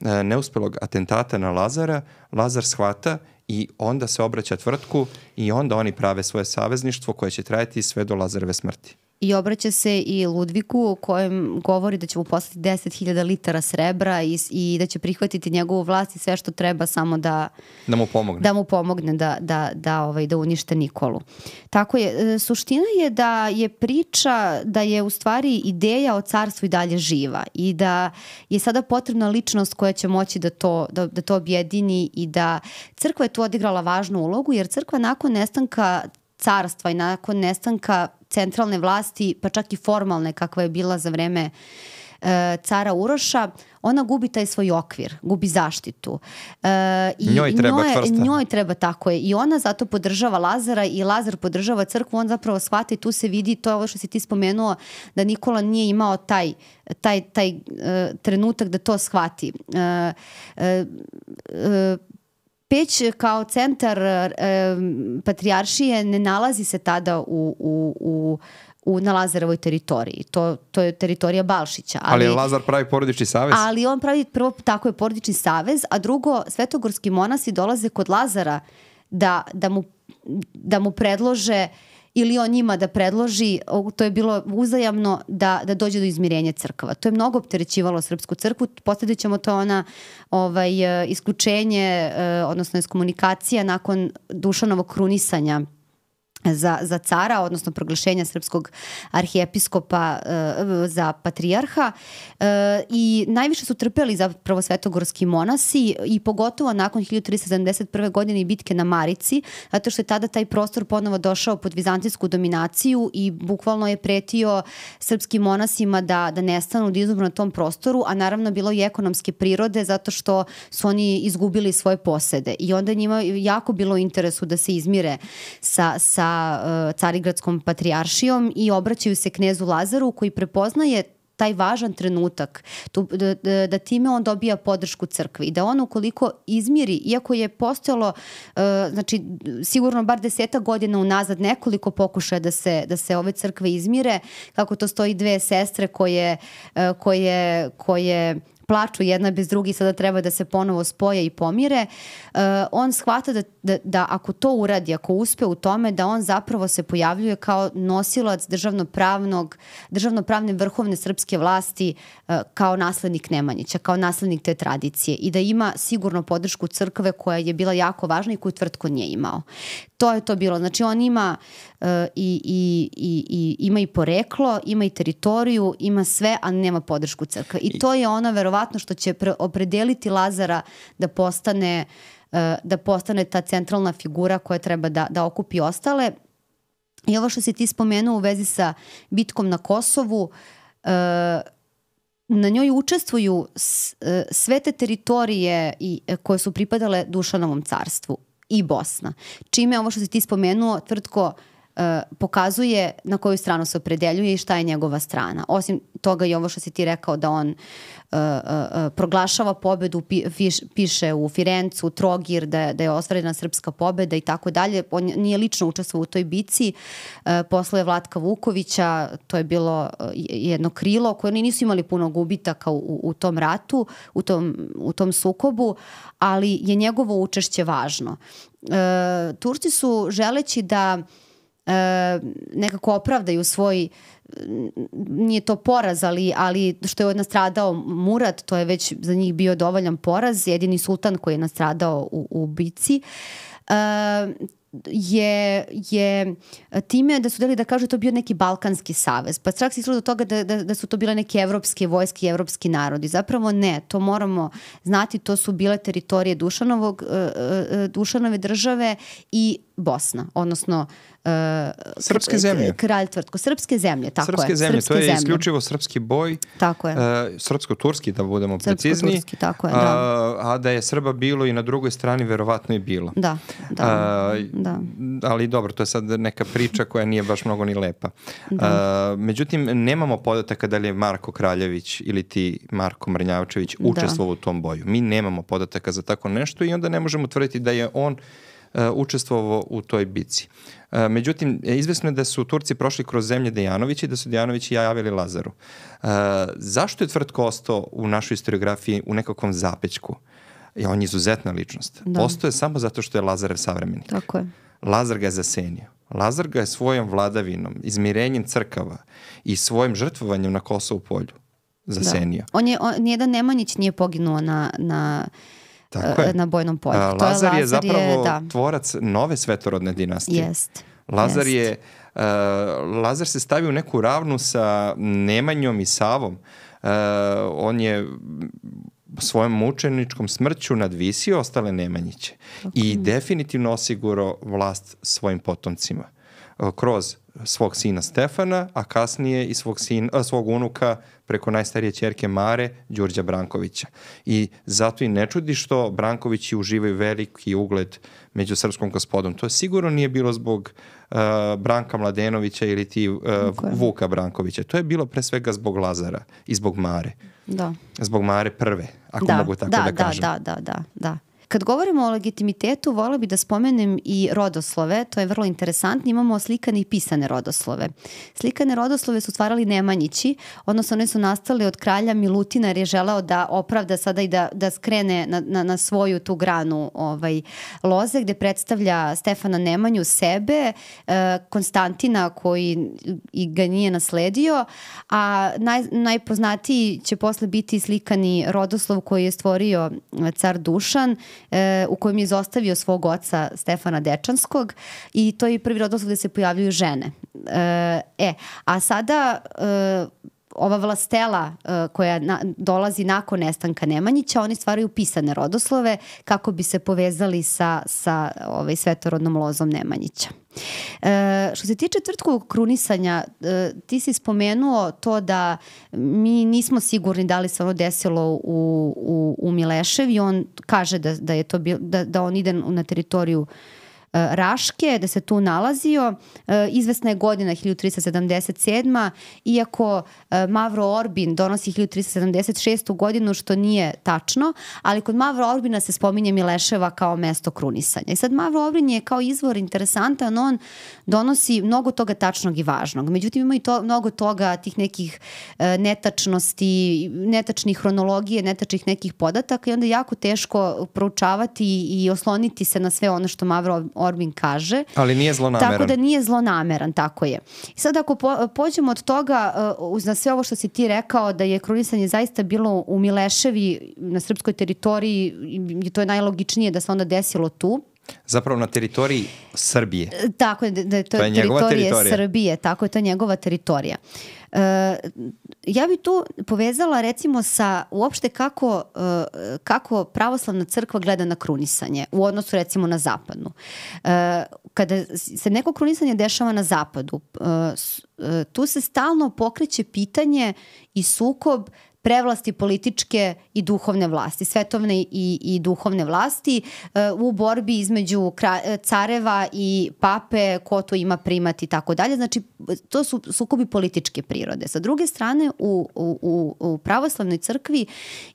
S1: e, neuspelog atentata na Lazara, Lazar shvata i onda se obraća tvrtku i onda oni prave svoje savezništvo koje će trajati sve do Lazareve smrti
S2: i obraća se i Ludviku o kojem govori da će mu poslati 10.000 litara srebra i, i da će prihvatiti njegovu vlast i sve što treba samo da
S1: da mu pomogne da
S2: mu pomogne da da da ovaj da unište Nikolu. Tako je e, suština je da je priča da je u stvari ideja o carstvu i dalje živa i da je sada potrebna ličnost koja će moći da to da da to objedini i da crkva je tu odigrala važnu ulogu jer crkva nakon nestanka carstva i nakon nestanka centralne vlasti, pa čak i formalne kakva je bila za vreme e, cara Uroša, ona gubi taj svoj okvir, gubi zaštitu. E, i njoj treba njoj, čvrsta. Njoj treba, tako je. I ona zato podržava Lazara i Lazar podržava crkvu, on zapravo shvata i tu se vidi, to je ovo što si ti spomenuo, da Nikola nije imao taj, taj, taj e, trenutak da to shvati. E, e, e, Peć eh, kao centar e, patrijaršije ne nalazi se tada u, u, u u, na Lazarevoj teritoriji. To, to je teritorija Balšića. Ali, ali Lazar
S1: pravi porodični savez?
S2: Ali on pravi prvo tako je porodični savez, a drugo svetogorski monasi dolaze kod Lazara da, da, mu, da mu predlože uh, ili on njima da predloži, to je bilo uzajamno da, da dođe do izmirenja crkva. To je mnogo opterećivalo srpsku crkvu, postavit ćemo to ona ovaj, e, isključenje, e, odnosno iskomunikacija nakon Dušanovog krunisanja za, za cara, odnosno proglašenja srpskog arhijepiskopa e, za patrijarha e, i najviše su trpeli zapravo svetogorski monasi i pogotovo nakon 1371. godine i bitke na Marici, zato što je tada taj prostor ponovo došao pod vizantijsku dominaciju i bukvalno je pretio srpskim monasima da, da nestanu, da izubru na tom prostoru, a naravno bilo i ekonomske prirode zato što su oni izgubili svoje posede i onda njima jako bilo interesu da se izmire sa, sa uh, Carigradskom patrijaršijom i obraćaju se knezu Lazaru koji prepoznaje taj važan trenutak, tu, da, da time on dobija podršku crkvi i da on ukoliko izmiri, iako je postojalo, uh, znači sigurno bar deseta godina unazad nekoliko pokušaja da se, da se ove crkve izmire, kako to stoji dve sestre koje, uh, koje, koje plaču jedna bez drugi sada treba da se ponovo spoje i pomire, uh, on shvata da, da, da ako to uradi, ako uspe u tome, da on zapravo se pojavljuje kao nosilac državnopravnog, državnopravne vrhovne srpske vlasti uh, kao naslednik Nemanjića, kao naslednik te tradicije i da ima sigurno podršku crkve koja je bila jako važna i koju tvrtko nije imao to je to bilo. Znači on ima uh, i, i, i, i, ima i poreklo, ima i teritoriju, ima sve, a nema podršku crkve. I, to je ono verovatno što će pre, opredeliti Lazara da postane uh, da postane ta centralna figura koja treba da, da okupi ostale. I ovo što si ti spomenuo u vezi sa bitkom na Kosovu, uh, na njoj učestvuju sve te teritorije i, koje su pripadale Dušanovom carstvu i Bosna. Čime ovo što si ti spomenuo, tvrtko, e, pokazuje na koju stranu se opredeljuje i šta je njegova strana. Osim toga i ovo što si ti rekao da on uh, uh, proglašava pobedu, pi, fiš, piše u Firencu, Trogir da, da je ostvarena srpska pobeda i tako dalje. On nije lično učestvovao u toj bici, uh, poslao je Vlatka Vukovića, to je bilo jedno krilo koje oni nisu imali puno gubitaka u, u tom ratu, u tom, u tom sukobu, ali je njegovo učešće važno. E, Turci su želeći da e, nekako opravdaju svoj nije to poraz, ali, ali što je nastradao Murat, to je već za njih bio dovoljan poraz, jedini sultan koji je nastradao u, u bici. Uh, e, je, je time da su deli da kažu da to bio neki balkanski savez. Pa strah se izgleda do toga da, da, da su to bile neke evropske vojske i evropski narodi. Zapravo ne, to moramo znati, to su bile teritorije Dušanovog, e, e, Dušanove države i Bosna, odnosno uh, srpske e, zemlje. Kralj Tvrtko, srpske zemlje, tako srpske je. Srpske zemlje, to je isključivo
S1: srpski boj. Tako je. Uh, srpsko-turski, da budemo srpsko precizni. Srpsko-turski, tako je, da. Uh, a da je Srba bilo i na drugoj strani, verovatno je bilo. Da, da. Uh, da. Ali dobro, to je sad neka priča koja nije baš mnogo ni lepa. Da. Uh, međutim, nemamo podataka da li je Marko Kraljević ili ti Marko Mrnjavčević da. učestvovao da. u tom boju. Mi nemamo podataka za tako nešto i onda ne možemo tvrditi da je on uh, E, učestvovao u toj bici. E, međutim, izvesno je da su Turci prošli kroz zemlje Dejanovića i da su Dejanovići javili Lazaru. E, zašto je Tvrtko ostao u našoj historiografiji u nekakvom zapećku? Ja, on je izuzetna ličnost. Da. Ostoje samo zato što je Lazarev savremenik. Tako je. Lazar ga je zasenio. Lazar ga je svojom vladavinom, izmirenjem crkava i svojim žrtvovanjem na Kosovu polju da. zasenio. Da.
S2: On je, on, nijedan Nemanjić nije poginuo na, na Tako je. E, na bojnom polju. Lazar, je, Lazar je zapravo je, da.
S1: tvorac nove svetorodne dinastije. Jest. Lazar jest. je Uh, Lazar se stavi u neku ravnu sa Nemanjom i Savom. Uh, on je svojom mučeničkom smrću nadvisio ostale Nemanjiće okay. i definitivno osiguro vlast svojim potomcima uh, kroz svog sina Stefana, a kasnije i svog, sin, a, svog unuka preko najstarije čerke Mare, Đurđa Brankovića. I zato i ne čudi što Brankovići uživaju veliki ugled među srpskom gospodom. To sigurno nije bilo zbog uh, Branka Mladenovića ili ti uh, Vuka Brankovića. To je bilo pre svega zbog Lazara i zbog Mare. Da. Zbog Mare prve, ako da, mogu tako da, da, da kažem. Da, da, da, da,
S2: da. Kad govorimo o legitimitetu, vola bi da spomenem i rodoslove, to je vrlo interesantno, imamo slikane i pisane rodoslove. Slikane rodoslove su stvarali Nemanjići, odnosno one su nastale od kralja Milutina jer je želao da opravda sada i da, da skrene na, na, na svoju tu granu ovaj, loze gde predstavlja Stefana Nemanju sebe, e, Konstantina koji i ga nije nasledio, a naj, najpoznatiji će posle biti slikani rodoslov koji je stvorio car Dušan e, u kojem je izostavio svog oca Stefana Dečanskog i to je prvi rodoslov gde se pojavljuju žene. E, e a sada e, ova vlastela uh, e, koja na, dolazi nakon nestanka Nemanjića, oni stvaraju pisane rodoslove kako bi se povezali sa, sa ovaj, svetorodnom lozom Nemanjića. E, što se tiče tvrtkovog krunisanja, e, ti si spomenuo to da mi nismo sigurni da li se ono desilo u, u, u Milešev i on kaže da, da, je to bil, da, da on ide na teritoriju E, Raške, da se tu nalazio. E, izvesna je godina 1377. Iako e, Mavro Orbin donosi 1376. godinu, što nije tačno, ali kod Mavro Orbina se spominje Mileševa kao mesto krunisanja. I sad Mavro Orbin je kao izvor interesantan, on donosi mnogo toga tačnog i važnog. Međutim, ima i to, mnogo toga, tih nekih netačnosti, netačnih hronologije, netačnih nekih podataka i onda je jako teško proučavati i osloniti se na sve ono što Mavro Orwin kaže.
S1: Ali nije zlonameran. Tako da
S2: nije zlonameran, tako je. I sad ako po, pođemo od toga, uh, uz na sve ovo što si ti rekao, da je krunisanje zaista bilo u Mileševi, na srpskoj teritoriji, i to je najlogičnije da se onda desilo tu,
S1: zapravo na teritoriji Srbije.
S2: E, tako je, da, da je to, to je teritorija. Srbije, tako je to njegova teritorija. E, ja bih tu povezala recimo sa uopšte kako, e, kako pravoslavna crkva gleda na krunisanje u odnosu recimo na zapadnu. E, kada se neko krunisanje dešava na zapadu, e, e tu se stalno pokreće pitanje i sukob prevlasti političke i duhovne vlasti, svetovne i, i duhovne vlasti eh, u borbi između careva i pape, ko to ima primat i tako dalje. Znači, to su sukobi političke prirode. Sa druge strane, u, u, u pravoslavnoj crkvi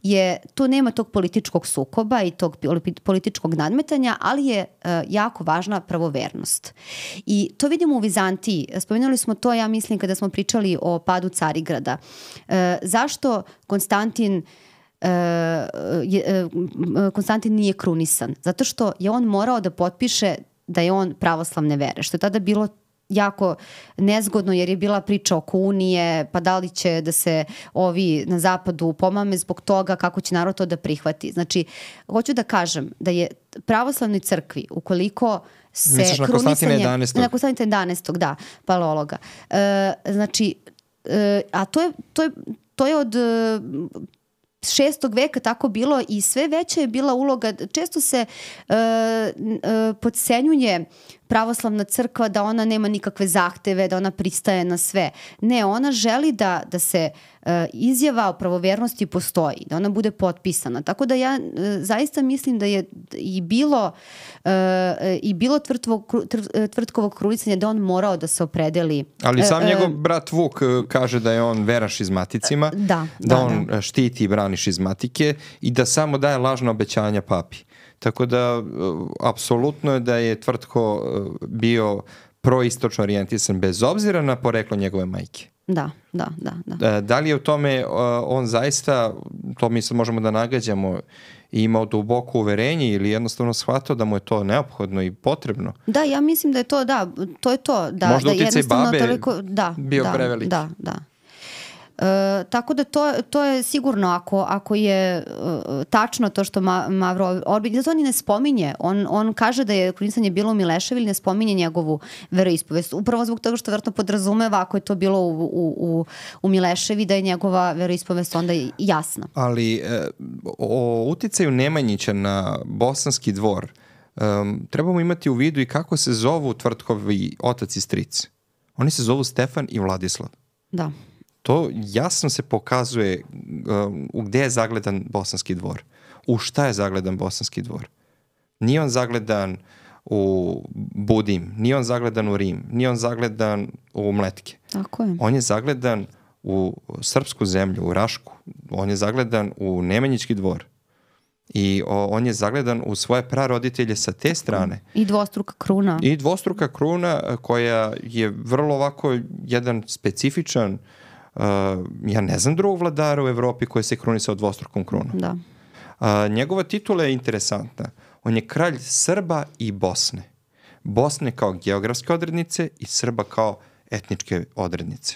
S2: je, tu nema tog političkog sukoba i tog političkog nadmetanja, ali je eh, jako važna pravovernost. I to vidimo u Vizantiji. Spominjali smo to, ja mislim, kada smo pričali o padu Carigrada. Eh, zašto Konstantin e, je, e, e, Konstantin nije krunisan zato što je on morao da potpiše da je on pravoslavne vere što je tada bilo jako nezgodno jer je bila priča oko Unije, pa da li će da se ovi na zapadu pomame zbog toga kako će narod to da prihvati. Znači, hoću da kažem da je pravoslavnoj crkvi, ukoliko se Misliš, krunisanje... na Konstantina 11. Na Konstantina 11. da, palologa. E, znači, e, a to je, to je to je od 6. E, veka tako bilo i sve veća je bila uloga, često se uh, uh, podcenjuje uh, pravoslavna crkva da ona nema nikakve zahteve, da ona pristaje na sve. Ne, ona želi da, da se e, izjava o pravovernosti postoji, da ona bude potpisana. Tako da ja e, zaista mislim da je i bilo, e, i bilo tvrtvo, tr, e, tvrtkovog krulicanja da on morao da se opredeli. Ali e, sam e, njegov
S1: brat Vuk e, kaže da je on veraš iz maticima, da, da, da on da. štiti i brani šizmatike i da samo daje lažne obećanja papi. Tako da, e, apsolutno je da je Tvrtko e, bio proistočno orijentisan, bez obzira na poreklo njegove majke.
S2: Da, da, da. Da,
S1: da, da li je u tome e, on zaista, to mi sad možemo da nagađamo, imao duboko uverenje ili jednostavno shvatao da mu je to neophodno i potrebno.
S2: Da, ja mislim da je to, da, to je to. Da, Možda da, utjecaj babe toliko, da, bio da, Da, Da, da. E, tako da to, to je sigurno ako, ako je e, tačno to što Ma, Mavro Orbić, zato on i ne spominje, on, on kaže da je krunisanje bilo u Mileševi ili ne spominje njegovu veroispovest, upravo zbog toga što vrtno podrazumeva ako je to bilo u, u, u, u Mileševi da je njegova veroispovest onda jasna.
S1: Ali e, o uticaju Nemanjića na bosanski dvor um, trebamo imati u vidu i kako se zovu tvrtkovi otac i stric. Oni se zovu Stefan i Vladislav. Da to jasno se pokazuje um, u gde je zagledan bosanski dvor, u šta je zagledan bosanski dvor. Nije on zagledan u Budim, nije on zagledan u Rim, nije on zagledan u Mletke. Tako je. On je zagledan u srpsku zemlju, u Rašku. On je zagledan u Nemanjički dvor. I o, on je zagledan u svoje praroditelje sa te strane.
S2: I dvostruka kruna.
S1: I dvostruka kruna e, koja je vrlo ovako jedan specifičan uh, Uh, ja ne znam drugog vladara u Evropi koji se krunisao dvostrukom krunom. Da. Uh, njegova titula je interesantna. On je kralj Srba i Bosne. Bosne kao geografske odrednice i Srba kao etničke odrednice.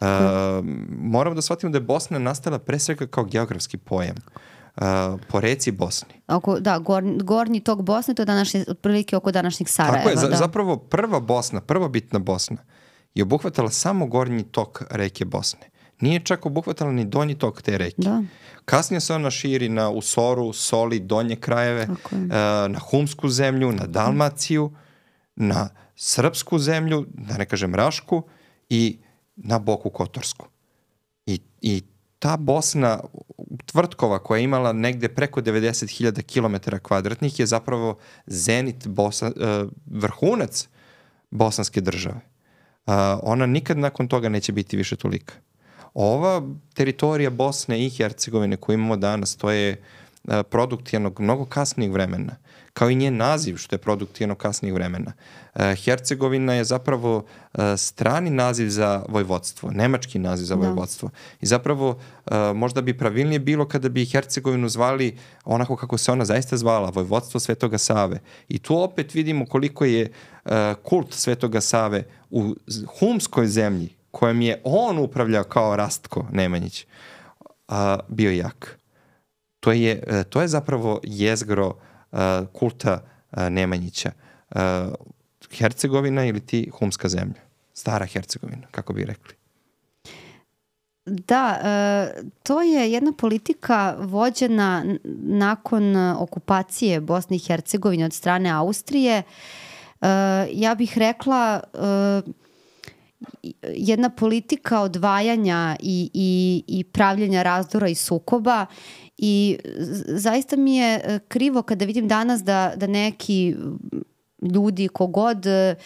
S1: Uh, moramo da shvatimo da je Bosna nastala pre svega kao geografski pojam. Uh, po reci Bosni.
S2: Oko, da, gorni, gornji tok Bosne, to je današnje, otprilike oko današnjeg Sarajeva. Tako je, za, da.
S1: zapravo prva Bosna, prva bitna Bosna, uh, je obuhvatala samo gornji tok reke Bosne. Nije čak obuhvatala ni donji tok te reke. Da. Kasnije se ona širi na Usoru, Soli, donje krajeve, uh, na Humsku zemlju, na Dalmaciju, na Srpsku zemlju, da ne kažem Rašku, i na Boku Kotorsku. I, i ta Bosna tvrtkova koja je imala negde preko 90.000 km kvadratnih je zapravo zenit Bosa, e, vrhunac bosanske države ona nikad nakon toga neće biti više tolika. Ova teritorija Bosne i Hercegovine koju imamo danas, to je uh, Eh, produkt jednog mnogo kasnijeg vremena, kao i njen naziv što je produkt jednog kasnijeg vremena. Eh, Hercegovina je zapravo eh, strani naziv za vojvodstvo, nemački naziv za da. vojvodstvo. Da. I zapravo možda bi pravilnije bilo kada bi Hercegovinu zvali onako kako se ona zaista zvala, vojvodstvo Svetoga Save. I tu opet vidimo koliko je kult Svetoga Save u humskoj zemlji kojem je on upravljao kao Rastko Nemanjić, bio jak to je, e, to je zapravo jezgro e, kulta e, Nemanjića. Uh, Hercegovina ili ti humska zemlja? Stara Hercegovina, kako bi rekli.
S2: Da, to je jedna politika vođena nakon okupacije Bosne i Hercegovine od strane Austrije. ja bih rekla jedna politika odvajanja i, i, i pravljenja razdora i sukoba i zaista mi je e, krivo kada vidim danas da, da neki ljudi kogod uh,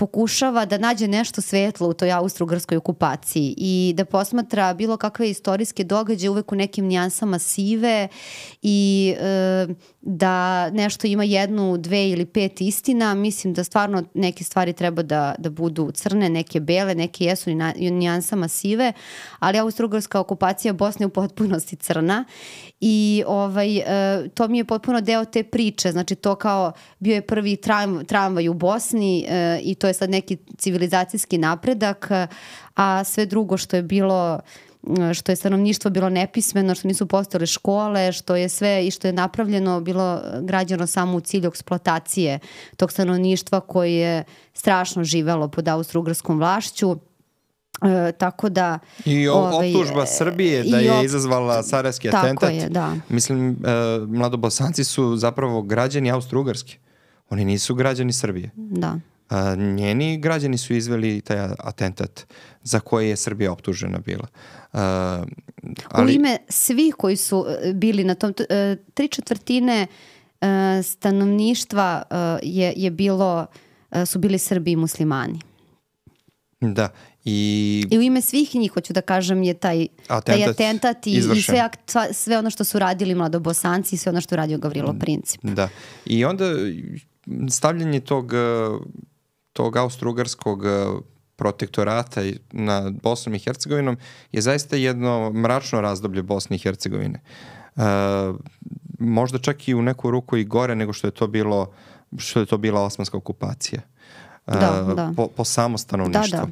S2: pokušava da nađe nešto svetlo u toj austro ugrskoj okupaciji i da posmatra bilo kakve istorijske događaje uvek u nekim nijansama sive i e, da nešto ima jednu, dve ili pet istina, mislim da stvarno neke stvari treba da, da budu crne, neke bele, neke jesu i nijansama sive, ali austro ugrska okupacija Bosne je u potpunosti crna i ovaj, e, to mi je potpuno deo te priče, znači to kao bio je prvi tramvaj u Bosni e, i to je sad neki civilizacijski napredak, a sve drugo što je bilo što je stanovništvo bilo nepismeno, što nisu postojale škole, što je sve i što je napravljeno bilo građeno samo u cilju eksploatacije tog stanovništva koje je strašno živelo pod austro ugrskom vlašću. E, tako da... I o, ovaj, optužba e,
S1: Srbije da je op... izazvala sarajski tako atentat. Tako je, da. Mislim, e, mladobosanci su zapravo građani austro ugrske Oni nisu građani Srbije. Da. A, njeni građani su izveli taj atentat za koje je Srbija optužena bila. Uh,
S2: ali... U ime svih koji su e, bili na tom, e, tri četvrtine e, stanovništva je, je bilo, su bili Srbi i muslimani.
S1: Da. I,
S2: I u ime svih njih, hoću da kažem, je taj atentat, taj atentat i, izvršen. i sve, ak, sve ono što su radili mladobosanci i sve ono što radio Gavrilo mm, Princip.
S1: Da. I onda stavljanje tog tog austro-ugarskog e, protektorata na Bosnom i Hercegovinom je zaista jedno mračno razdoblje Bosne i Hercegovine. E, možda čak i u neku ruku i gore nego što je to bilo što je to bila osmanska okupacija. E, da, da. Po, po samo Da, da.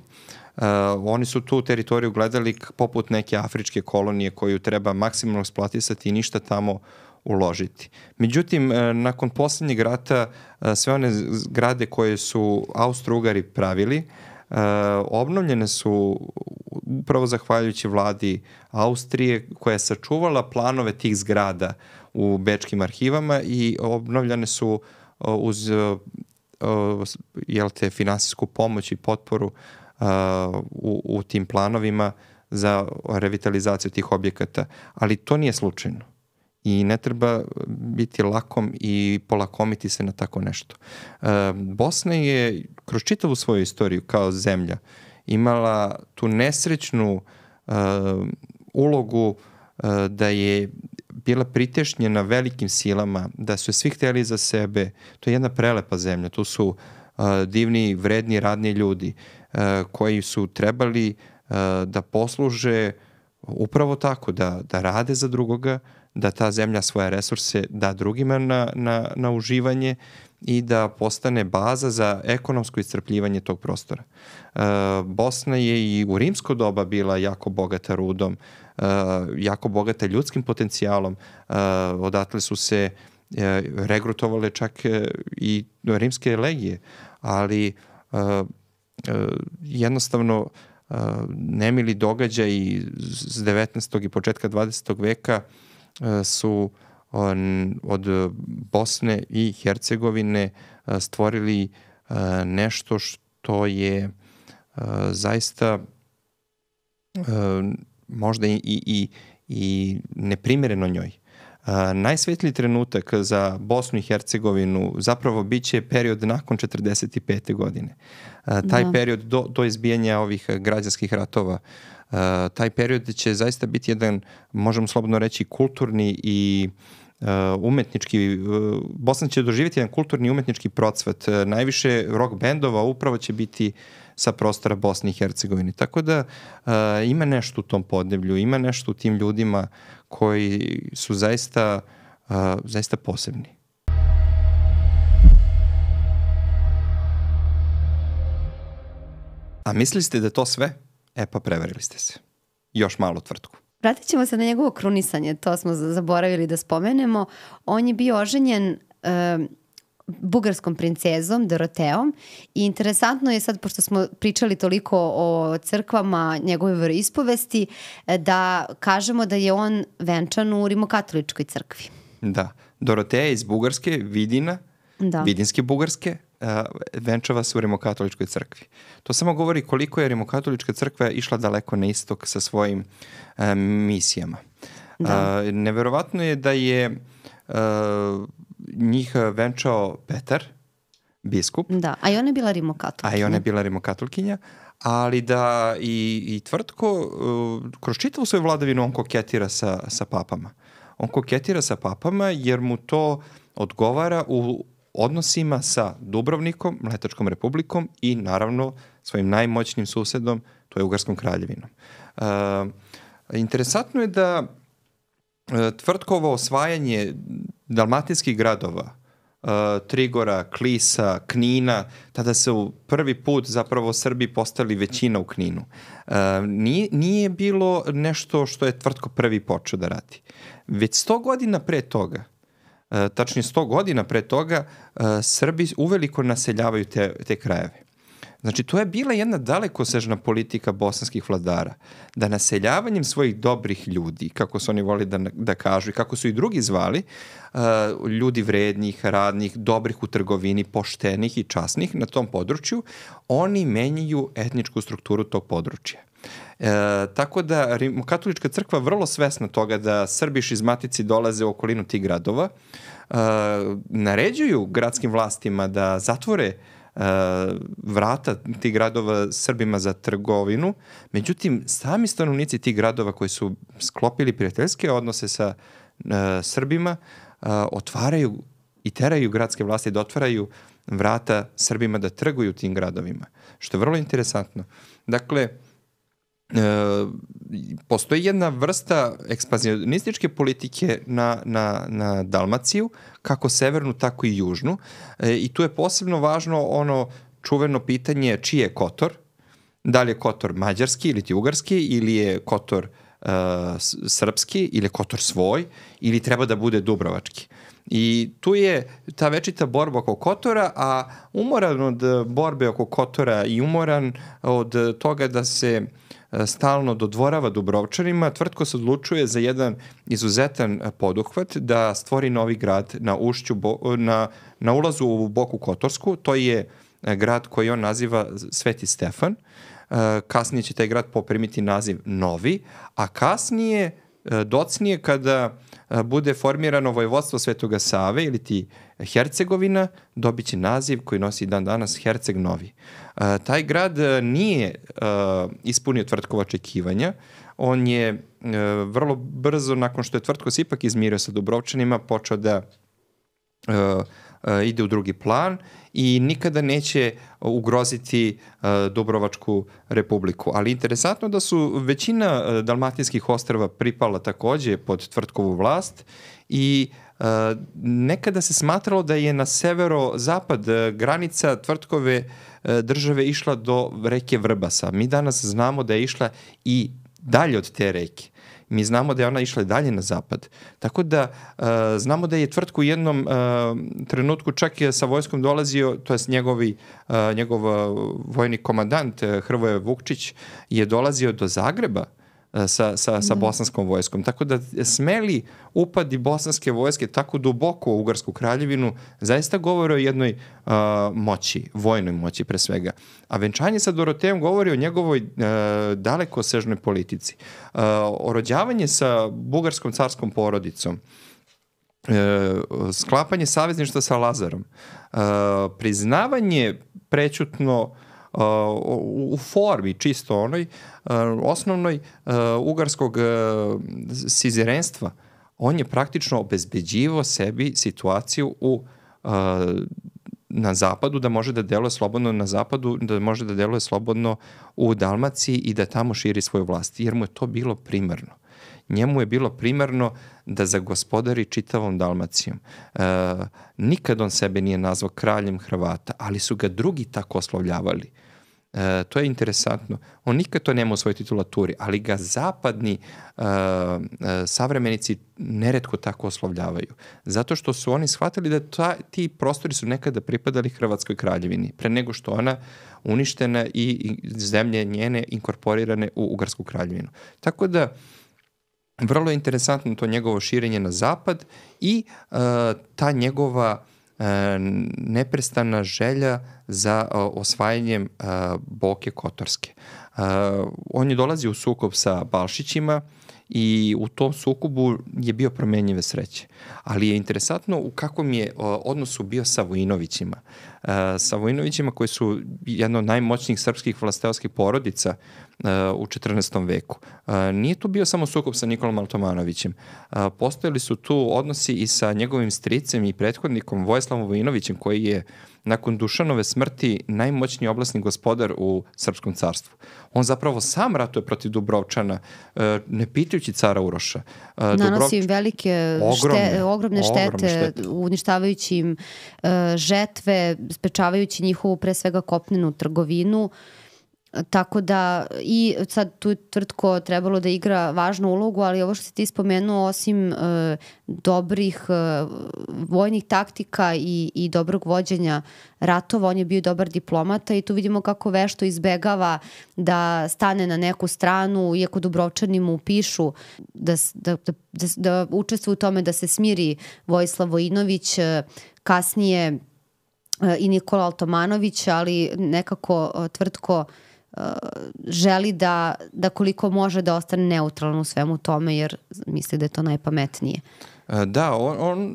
S1: Uh, oni su tu teritoriju gledali poput neke afričke kolonije koju treba maksimalno eksploatisati i ništa tamo uh, uložiti. Međutim, e, nakon poslednjeg rata e, sve one zgrade koje su Austro-Ugari pravili, e, obnovljene su upravo zahvaljujući vladi Austrije koja je sačuvala planove tih zgrada u bečkim arhivama i obnovljene su uz jel te, finansijsku pomoć i potporu u, u tim planovima za revitalizaciju tih objekata. Ali to nije slučajno i ne treba biti lakom i polakomiti se na tako nešto. E, Bosna je kroz čitavu svoju istoriju kao zemlja imala tu nesrećnu e, ulogu e, da je bila pritešnjena velikim silama, da su svi hteli za sebe. To je jedna prelepa zemlja, tu su e, divni, vredni, radni ljudi e, koji su trebali e, da posluže upravo tako, da, da rade za drugoga, e, da ta zemlja svoje resurse da drugima na, na, na uživanje i da postane baza za ekonomsko iscrpljivanje tog prostora. E, Bosna je i u rimsko doba bila jako bogata rudom, e, jako bogata ljudskim potencijalom, e, odatle su se e, regrutovale čak e, i rimske legije, ali e, e, jednostavno e, nemili događaj iz 19. i početka 20. veka e, E, su e, od Bosne i Hercegovine e, stvorili nešto što je zaista možda i, i, i neprimereno njoj. Najsvetliji trenutak za Bosnu i Hercegovinu zapravo biće period nakon 45. godine. Taj da. period do, do izbijanja ovih građanskih ratova uh, Eh, taj period će zaista biti jedan, možemo slobodno reći, kulturni i eh, umetnički, eh, Bosna će doživjeti jedan kulturni umetnički procvat. Najviše rock bendova upravo će biti sa prostora Bosne i Hercegovine. Tako da uh, ima nešto u tom podneblju, ima nešto u tim ljudima koji su zaista, uh, zaista posebni. A mislili ste da to sve? E pa prevarili ste se. Još malo tvrtku.
S2: Vratit ćemo se na njegovo krunisanje, to smo zaboravili da spomenemo. On je bio oženjen e, bugarskom princezom Doroteom i interesantno je sad, pošto smo pričali toliko o crkvama, njegove veroispovesti, da kažemo da je on venčan u rimokatoličkoj crkvi.
S1: Da. Doroteja iz Bugarske, Vidina, da. Vidinske Bugarske, uh, venčava se u rimokatoličkoj crkvi. To samo govori koliko je rimokatolička crkva išla daleko na istok sa svojim uh, misijama. Da. Uh, neverovatno je da je uh, njih venčao Petar, biskup.
S2: Da, a i ona je bila rimokatolkinja. A i ona
S1: je bila rimokatolkinja, ali da i, i tvrtko uh, kroz čitavu svoju vladavinu on koketira sa, sa papama. On koketira sa papama jer mu to odgovara u odnosima sa Dubrovnikom, Mletačkom republikom i naravno svojim najmoćnim susedom, to je Ugarskom kraljevinom. E, interesantno je da e, tvrtkovo osvajanje dalmatinskih gradova, e, Trigora, Klisa, Knina, tada se u prvi put zapravo Srbi postali većina u Kninu. E, nije, nije bilo nešto što je tvrtko prvi počeo da radi. Već sto godina pre toga, E, tačnije 100 godina pre toga, e, Srbi uveliko naseljavaju te, te krajeve. Znači, to je bila jedna dalekosežna politika bosanskih vladara, da naseljavanjem svojih dobrih ljudi, kako su oni voli da, da kažu i kako su i drugi zvali, e, ljudi vrednih, radnih, dobrih u trgovini, poštenih i časnih na tom području, oni menjaju etničku strukturu tog područja. E, tako da katolička crkva vrlo svesna toga da iz Matici dolaze u okolinu tih gradova, e, naređuju gradskim vlastima da zatvore e, vrata tih gradova Srbima za trgovinu. Međutim, sami stanovnici tih gradova koji su sklopili prijateljske odnose sa e, Srbima e, otvaraju i teraju gradske vlasti da otvaraju vrata Srbima da trguju tim gradovima, što je vrlo interesantno. Dakle, e, postoji jedna vrsta ekspanzionističke politike na, na, na Dalmaciju, kako severnu, tako i južnu. E, I tu je posebno važno ono čuveno pitanje čiji je Kotor, da li je Kotor mađarski ili ti ugarski, ili je Kotor e, srpski ili Kotor svoj ili treba da bude Dubrovački. I tu je ta večita borba oko Kotora, a umoran od borbe oko Kotora i umoran od toga da se uh, E, stalno dodvorava Dubrovčanima, tvrtko se odlučuje za jedan izuzetan e, poduhvat da stvori novi grad na, ušću, e, na, na ulazu u Boku Kotorsku. To je grad koji on naziva Sveti Stefan. Kasnije će taj grad poprimiti naziv Novi, a kasnije, docnije, kada bude formirano vojvodstvo Svetoga Save ili ti Hercegovina dobit će naziv koji nosi dan danas Herceg Novi. E, taj grad e, nije e, ispunio tvrtkova očekivanja, on je e, vrlo brzo, nakon što je tvrtko se ipak izmirio sa Dubrovčanima, počeo da e, e, ide u drugi plan i nikada neće ugroziti e, Dubrovačku republiku. Ali interesantno da su većina e, dalmatijskih ostrava pripala takođe pod tvrtkovu vlast i nekada se smatralo da je na severo-zapad e, granica tvrtkove e, države išla do reke Vrbasa. Mi danas znamo da je išla i dalje od te reke mi znamo da je ona išla dalje na zapad. Tako da uh, znamo da je Tvrtko u jednom uh, trenutku čak i sa vojskom dolazio, to jest njegovi, uh, njegov vojni komandant Hrvoje Vukčić je dolazio do Zagreba E, sa, sa, sa da. bosanskom vojskom. Tako da smeli upadi bosanske vojske tako duboko u Ugarsku kraljevinu zaista govore o jednoj uh, moći, vojnoj moći pre svega. A venčanje sa Dorotejom govori o njegovoj uh, e, sežnoj politici. Uh, orođavanje sa bugarskom carskom porodicom, uh, sklapanje savezništva sa Lazarom, uh, priznavanje prećutno uh, uh, u formi čisto onoj uh, osnovnoj uh, ugarskog uh, sizirenstva on je praktično obezbeđivao sebi situaciju u uh, na zapadu, da može da deluje slobodno na zapadu, da može da deluje slobodno u Dalmaciji i da tamo širi svoju vlast, jer mu je to bilo primarno. Uh, njemu je bilo primarno da zagospodari čitavom Dalmacijom. E, nikad on sebe nije nazvao kraljem Hrvata, ali su ga drugi tako oslovljavali. E, to je interesantno. On nikad to nema u svojoj titulaturi, ali ga zapadni e, e, savremenici neretko tako oslovljavaju. Zato što su oni shvatili da ta, ti prostori su nekada pripadali Hrvatskoj kraljevini, pre nego što ona uništena i, i zemlje njene inkorporirane u Ugarsku kraljevinu. Tako da, e, vrlo je interesantno to njegovo širenje na zapad i uh, ta njegova uh, neprestana želja za uh, osvajanjem uh, Boke Kotorske. Uh, on je dolazi u sukob sa Balšićima, uh, i u tom sukubu je bio promenjive sreće. Ali je interesantno u kakvom je odnosu bio sa Vojinovićima. E, sa Vojinovićima koji su jedno od najmoćnijih srpskih vlasteovskih porodica e, u 14. veku. E, nije tu bio samo sukup sa Nikolom Altomanovićem. Postojali su tu odnosi i sa njegovim stricem i prethodnikom Vojislavom Vojinovićem koji je nakon Dušanove smrti najmoćniji oblasni gospodar u Srpskom carstvu. On zapravo sam ratuje protiv Dubrovčana, e, ne pitajući cara Uroša. E, Nanosi Dubrovč... im
S2: velike ogromne, šte, ogromne štete, ogromne štete, uništavajući im e, žetve, sprečavajući njihovu pre svega kopnenu trgovinu. Tako da i sad tu tvrtko trebalo da igra važnu ulogu, ali ovo što si ti spomenuo, osim e, dobrih e, vojnih taktika i, i dobrog vođenja ratova, on je bio dobar diplomata i tu vidimo kako vešto izbegava da stane na neku stranu, iako Dubrovčani mu pišu da, da, da, da, da učestvuju u tome da se smiri Vojislav Vojinović, e, kasnije e, i Nikola Altomanović, ali nekako e, tvrtko e, želi da, da koliko može da ostane neutralan u svemu tome jer misli da je to najpametnije.
S1: E, da, on, on e,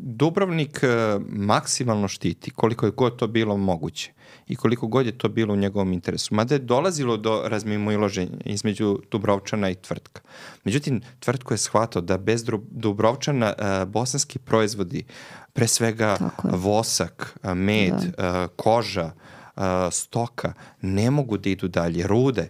S1: Dubrovnik e, maksimalno štiti koliko je god to bilo moguće i koliko god je to bilo u njegovom interesu. Mada je dolazilo do razmimo loženja između Dubrovčana i Tvrtka. Međutim, Tvrtko je shvatao da bez Dubrovčana bosanski proizvodi, pre svega vosak, med, da. koža, stoka ne mogu da idu dalje, rude,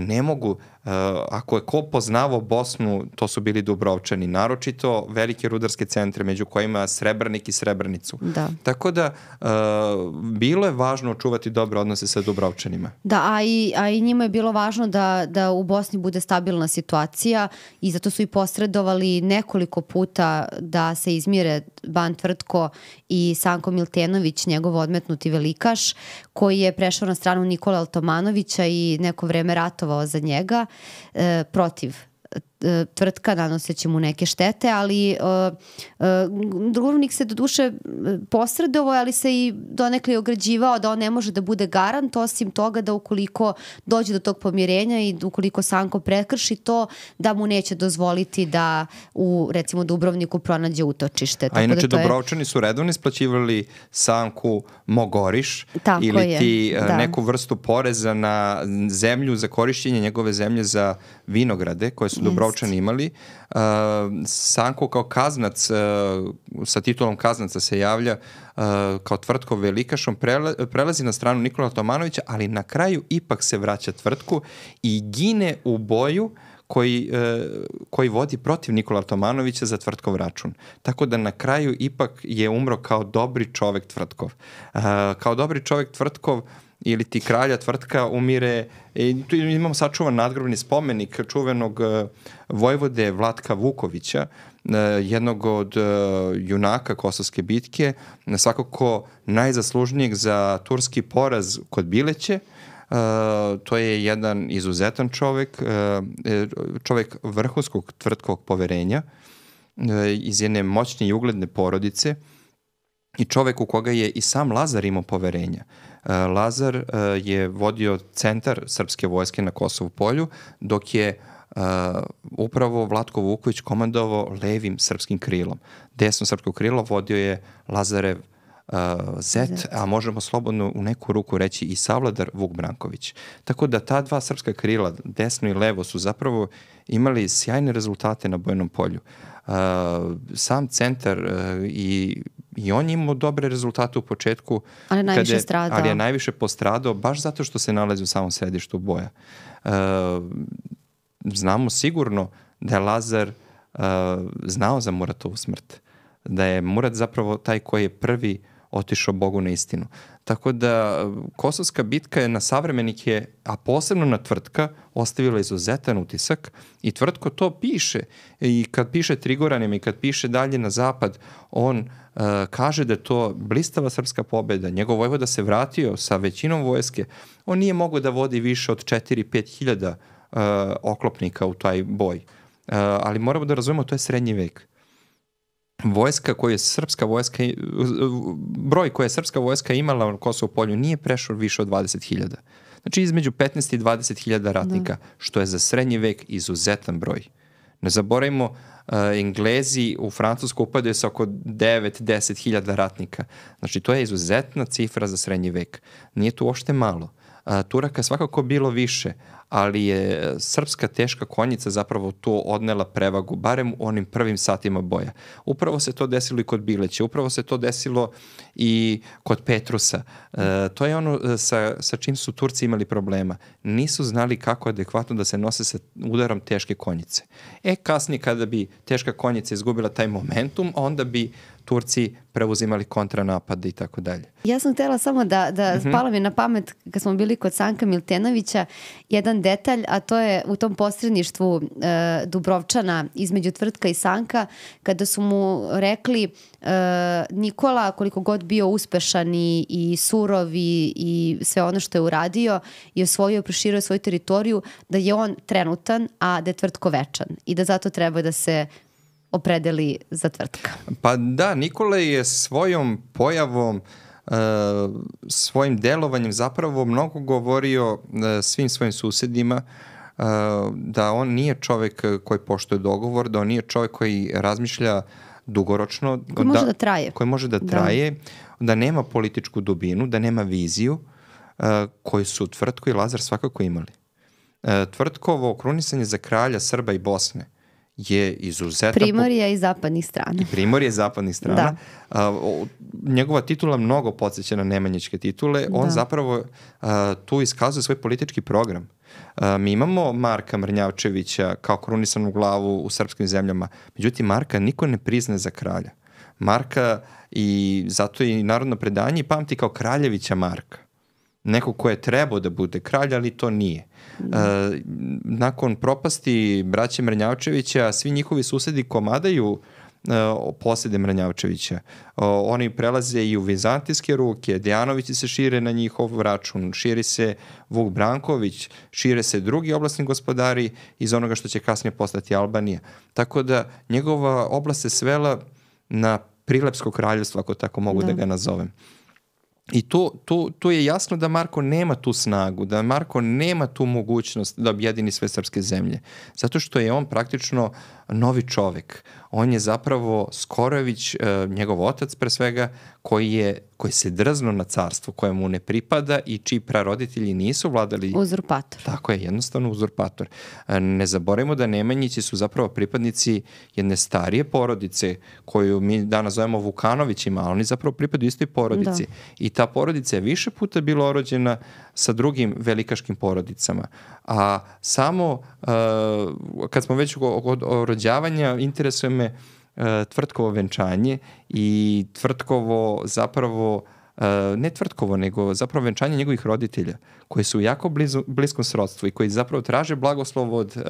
S1: ne mogu Eh, ako je ko poznavao Bosnu, to su bili Dubrovčani, naročito velike rudarske centre, među kojima Srebrnik i Srebrnicu. Da. Tako da, uh, bilo je važno očuvati dobre odnose sa Dubrovčanima.
S2: Da, a i, a i njima je bilo važno da, da u Bosni bude stabilna situacija i zato su i posredovali nekoliko puta da se izmire Ban Tvrtko i Sanko Miltenović, njegov odmetnuti velikaš, koji je prešao na stranu Nikola Altomanovića i neko vreme ratovao za njega E, protiv E, tvrtka nanoseći da mu neke štete, ali uh, e, uh, e, Drugovnik se doduše posredovao, ali se i donekle ograđivao da on ne može da bude garant, osim toga da ukoliko dođe do tog pomirenja i ukoliko Sanko prekrši to, da mu neće dozvoliti da u, recimo, Dubrovniku pronađe utočište. Tako A da inače, da Dobrovčani
S1: je... su redovno isplaćivali Sanku Mogoriš Tako ili je. ti da. neku vrstu poreza na zemlju za korišćenje njegove zemlje za vinograde koje su Dobro Brovčani imali. Uh, Sanko kao kaznac, uh, sa titulom kaznaca se javlja uh, kao Tvrtko velikašom, prela, prelazi na stranu Nikola Tomanovića, ali na kraju ipak se vraća Tvrtku i gine u boju koji, e, koji vodi protiv Nikola Tomanovića za Tvrtkov račun. Tako da na kraju ipak je umro kao dobri čovek Tvrtkov. E, kao dobri čovek Tvrtkov e, ili ti kralja tvrtka umire, i tu imamo sačuvan nadgrobni spomenik čuvenog e, vojvode Vlatka Vukovića, e, jednog od e, junaka Kosovske bitke, svakako najzaslužnijeg za turski poraz kod Bileće, Uh, to je jedan izuzetan čovek, uh, čovek vrhunskog tvrtkog poverenja, uh, iz jedne moćne i ugledne porodice i čovek u koga je i sam Lazar imao poverenja. Uh, Lazar eh, je vodio centar srpske vojske na Kosovu polju, dok je eh, upravo Vlatko Vuković komandovao levim srpskim krilom. Desno srpsko krilo vodio je Lazarev uh, uh, Zet, a možemo slobodno u neku ruku reći i Savladar Vuk Branković. Tako da ta dva srpska krila, desno i levo, su zapravo imali sjajne rezultate na bojnom polju. Uh, sam centar uh, i i on imao dobre rezultate u početku. Ali je najviše kada, stradao. Ali je najviše postradao baš zato što se nalazi u samom središtu boja. Uh, znamo sigurno da je Lazar uh, znao za Muratovu smrt. Da je Murat zapravo taj koji je prvi uh, otišao Bogu na istinu. Tako da kosovska bitka je na savremenike, a posebno na tvrtka, ostavila izuzetan utisak i tvrtko to piše. I kad piše Trigoranima i kad piše dalje na zapad, on uh, kaže da to blistava srpska pobeda, njegov vojvoda se vratio sa većinom vojske, on nije mogao da vodi više od 4-5 hiljada uh, oklopnika u taj boj. Uh, ali moramo da razumemo, to je srednji vek. Uh, vojska koju je srpska vojska, broj koje je srpska vojska imala na Kosovo polju nije prešao više od 20.000. Znači između 15 i 20.000 ratnika, da. što je za srednji vek izuzetan broj. Ne zaboravimo, uh, Englezi u Francusku upadaju sa oko 9 10000 ratnika. Znači, to je izuzetna cifra za srednji vek. Nije to uopšte malo. Uh, Turaka svakako bilo više, ali je srpska teška konjica zapravo tu odnela prevagu, barem u onim prvim satima boja. Upravo se to desilo i kod Bileća, upravo se to desilo i kod Petrusa. E, to je ono e, sa, sa čim su Turci imali problema. Nisu znali kako adekvatno da se nose sa udarom teške konjice. E, kasnije kada bi teška konjica izgubila taj momentum, onda bi Turci preuzimali kontranapad i tako dalje.
S2: Ja sam htela samo da, da mm -hmm. spala mi na pamet kad smo bili kod Sanka Miltenovića jedan detalj, a to je u tom posredništvu e, Dubrovčana između Tvrtka i Sanka kada su mu rekli e, Nikola koliko god bio uspešan i, i surov i, i sve ono što je uradio i osvojio, proširio svoju teritoriju da je on trenutan, a da je Tvrtko večan i da zato treba da se opredeli za tvrtka.
S1: Pa da, Nikola je svojom pojavom Uh, svojim delovanjem zapravo mnogo govorio uh, svim svojim susedima uh, da on nije čovek koji poštuje dogovor, da on nije čovek koji razmišlja dugoročno. Koji da- može da, da traje. Koji može da, da. traje, da, da nema političku dubinu, da nema viziju uh, koju su Tvrtko i Lazar svakako imali. Uh, tvrtkovo krunisanje za kralja Srba i Bosne je izuzetan. Primorje
S2: i zapadnih strana. I
S1: primorje i zapadnih da. strana. Da. A, o, njegova titula mnogo podsjeća na nemanjičke titule. On da. zapravo a, tu iskazuje svoj politički program. A, mi imamo Marka Mrnjavčevića kao krunisanu glavu u srpskim zemljama. Međutim, Marka niko ne prizne za kralja. Marka i zato i narodno predanje pamti kao kraljevića Marka neko ko je trebao da bude kralj, ali to nije. Mm. E, nakon propasti braće Mrnjavčevića, svi njihovi susedi komadaju e, posede Mrnjavčevića. E, oni prelaze i u vizantijske ruke, Dejanovići se šire na njihov račun, širi se Vuk Branković, šire se drugi oblasni gospodari iz onoga što će kasnije postati Albanija. Tako da njegova oblast se svela na Prilepsko kraljevstvo, ako tako mogu da, da ga nazovem. I to, to, to je jasno da Marko nema tu snagu, da Marko nema tu mogućnost da objedini sve srpske zemlje. Zato što je on praktično novi čovek on je zapravo Skorović, eh, njegov otac pre svega, koji, je, koji se drzno na carstvo koje mu ne pripada i čiji praroditelji nisu vladali... Uzurpator. Tako je, jednostavno uzurpator. Eh, ne zaboravimo da Nemanjići su zapravo pripadnici jedne starije porodice koju mi danas zovemo Vukanovićima, ali oni zapravo pripadaju istoj da. porodici. Da. I ta porodica je više puta bila orođena uh, sa drugim velikaškim porodicama. A samo, uh, kad smo već od rođavanja, interesuje me uh, tvrtkovo venčanje i tvrtkovo zapravo Uh, ne tvrtkovo, nego zapravo venčanje njegovih roditelja, koji su u jako blizu, bliskom srodstvu i koji zapravo traže blagoslov od, uh,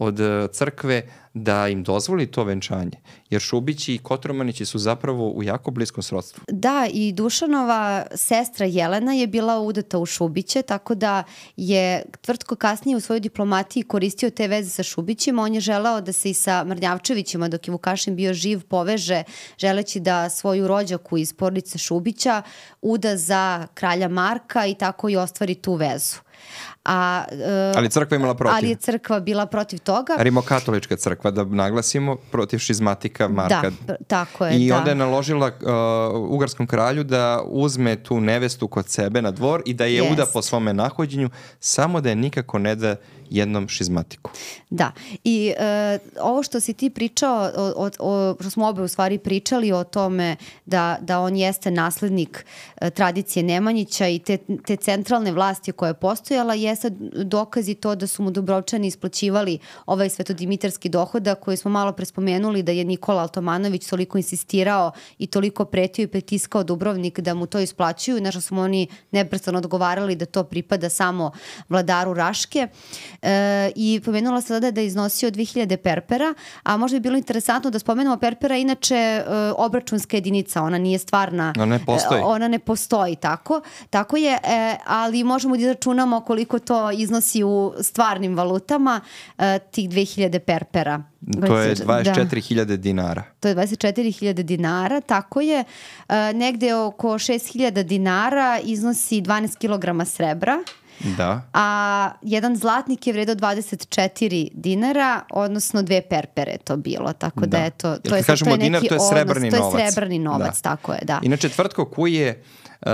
S1: od e, crkve da im dozvoli to venčanje. Jer Šubići i Kotromanići su zapravo u jako bliskom srodstvu.
S2: Da, i Dušanova sestra Jelena je bila udata u Šubiće, tako da je tvrtko kasnije u svojoj diplomatiji koristio te veze sa Šubićima. On je želao da se i sa Mrnjavčevićima, dok je Vukašin bio živ, poveže, želeći da svoju rođaku iz porodice Šubića uda za kralja Marka i tako i ostvari tu vezu. A, uh, ali
S1: crkva imala protiv. Ali je
S2: crkva bila protiv toga.
S1: Rimokatolička crkva, da naglasimo, protiv šizmatika da, Marka.
S2: Da, tako je. I da. onda je
S1: naložila uh, ugarskom kralju da uzme tu nevestu kod sebe na dvor i da je yes. uda po svome nahođenju, samo da je nikako ne da jednom šizmatiku.
S2: Da, i e, ovo što si ti pričao, o, o, o, što smo obe u stvari pričali o tome da, da on jeste naslednik e, tradicije Nemanjića i te, te centralne vlasti koja je postojala, jeste dokazi to da su mu Dubrovčani isplaćivali ovaj svetodimitarski dohodak koji smo malo prespomenuli da je Nikola Altomanović toliko insistirao i toliko pretio i pritiskao Dubrovnik da mu to isplaćuju, na što su oni neprestano odgovarali da to pripada samo vladaru Raške. E, I pomenula se da je iznosio 2000 perpera, a možda bi bilo interesantno da spomenemo perpera, inače e, obračunska jedinica, ona nije stvarna. Ona ne e, postoji. E, ona ne postoji, tako. Tako je, e, ali možemo da izračunamo koliko to iznosi u stvarnim valutama e, tih 2000 perpera. To je 24.000 da. dinara. To je 24.000 dinara, tako je. E, negde oko 6.000 dinara iznosi 12 kg srebra. Da. A jedan zlatnik je vredao 24 dinara, odnosno dve perpere to bilo, tako da, da eto, to je, kažemo, to je neki dinar, to je srebrni odnos, da. novac. To je srebrni novac, da. tako je, da.
S1: Inače, tvrtko koji je uh,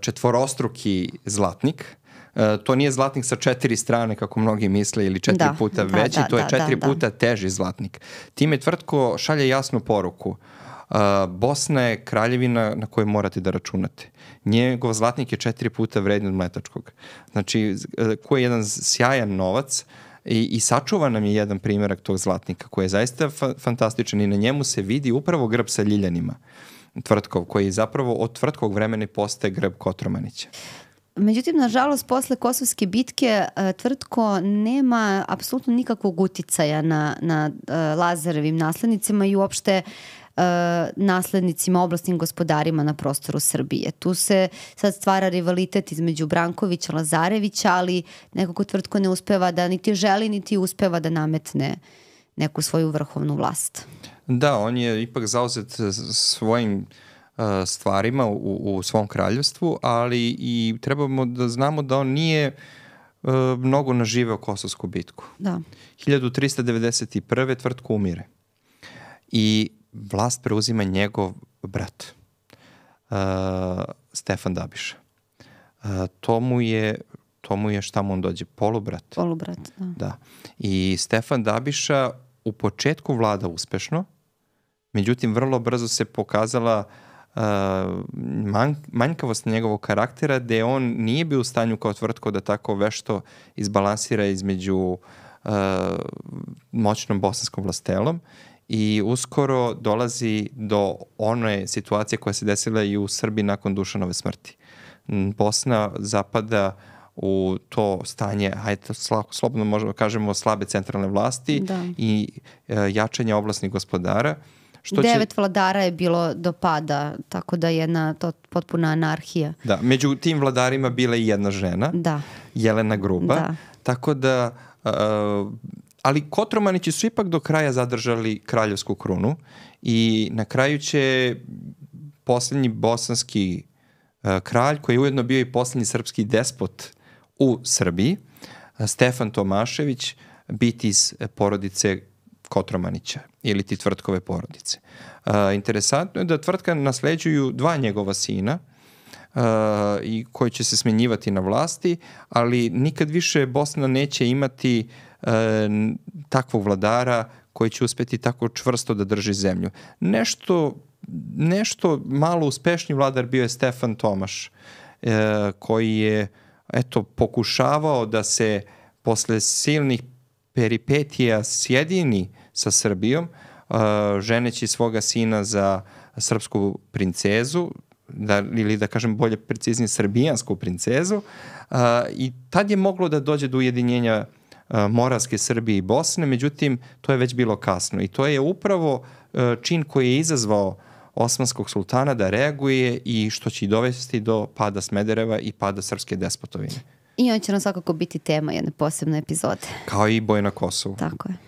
S1: četvorostruki zlatnik, uh, to nije zlatnik sa četiri strane kako mnogi misle ili četiri da, puta da, veći, da, to je da, da četiri da, puta da. teži zlatnik. Time tvrtko šalje jasnu poruku. Uh, Bosna je kraljevina na koju morate da računate. Njegov zlatnik je četiri puta vredniji od mletačkog. Znači, e, koji je jedan sjajan novac, I, I sačuva nam je jedan primjerak tog zlatnika koji je zaista fa fantastičan i na njemu se vidi upravo grb sa ljiljanima Tvrtkov, koji je zapravo od Tvrtkog vremena postaje grb Kotromanića.
S2: Međutim, nažalost, posle kosovske bitke e, Tvrtko nema apsolutno nikakvog uticaja na, na e, Lazarevim naslednicima i uopšte uh, uh, naslednicima, oblasnim gospodarima na prostoru Srbije. Tu se sad stvara rivalitet između Brankovića, Lazarevića, ali nekako tvrtko ne uspeva da niti želi, niti uspeva da nametne neku svoju vrhovnu vlast.
S1: Da, on je ipak zauzet svojim uh, stvarima u, u svom kraljevstvu, ali i trebamo da znamo da on nije e, mnogo naživeo kosovsku bitku. Da. 1391. tvrtko umire. I vlast preuzima njegov brat, uh, Stefan Dabiša. Uh, to mu je to mu je šta mu on dođe, polubrat.
S2: Polubrat, da.
S1: da. I Stefan Dabiša u početku vlada uspešno, međutim vrlo brzo se pokazala uh, man, manjkavost njegovog karaktera gde on nije bio u stanju kao tvrtko da tako vešto izbalansira između uh, moćnom bosanskom vlastelom i uskoro dolazi do one situacije koja se desila i u Srbiji nakon Dušanove smrti. Mm, Bosna zapada u to stanje, hajde, slobodno možemo da kažemo, slabe centralne vlasti da. i e, jačanje oblasnih gospodara. Što Devet
S2: će... vladara je bilo do pada, tako da je jedna to, potpuna anarhija.
S1: Da, među tim vladarima bila i jedna žena, da. Jelena Gruba, da. tako da e, ali Kotromanići su ipak do kraja zadržali kraljevsku krunu i na kraju će poslednji bosanski uh, kralj, koji je ujedno bio i poslednji srpski despot u Srbiji, uh, Stefan Tomašević, biti iz porodice Kotromanića ili ti tvrtkove porodice. Uh, interesantno je da tvrtka nasleđuju dva njegova sina, Uh, i koji će se smenjivati na vlasti, ali nikad više Bosna neće imati uh, e, takvog vladara koji će uspeti tako čvrsto da drži zemlju. Nešto, nešto malo uspešniji vladar bio je Stefan Tomaš, e, koji je eto, pokušavao da se posle silnih peripetija sjedini sa Srbijom, e, ženeći svoga sina za srpsku princezu, da, ili da kažem bolje preciznije srbijansku princezu, a, e, i tad je moglo da dođe do ujedinjenja E, Moravske Srbije i Bosne, međutim, to je već bilo kasno. I to je upravo e, čin koji je izazvao osmanskog sultana da reaguje i što će i dovesti do pada Smedereva i pada srpske despotovine.
S2: I on će nam svakako biti tema jedne posebne epizode.
S1: Kao i boje na Kosovu. Tako je.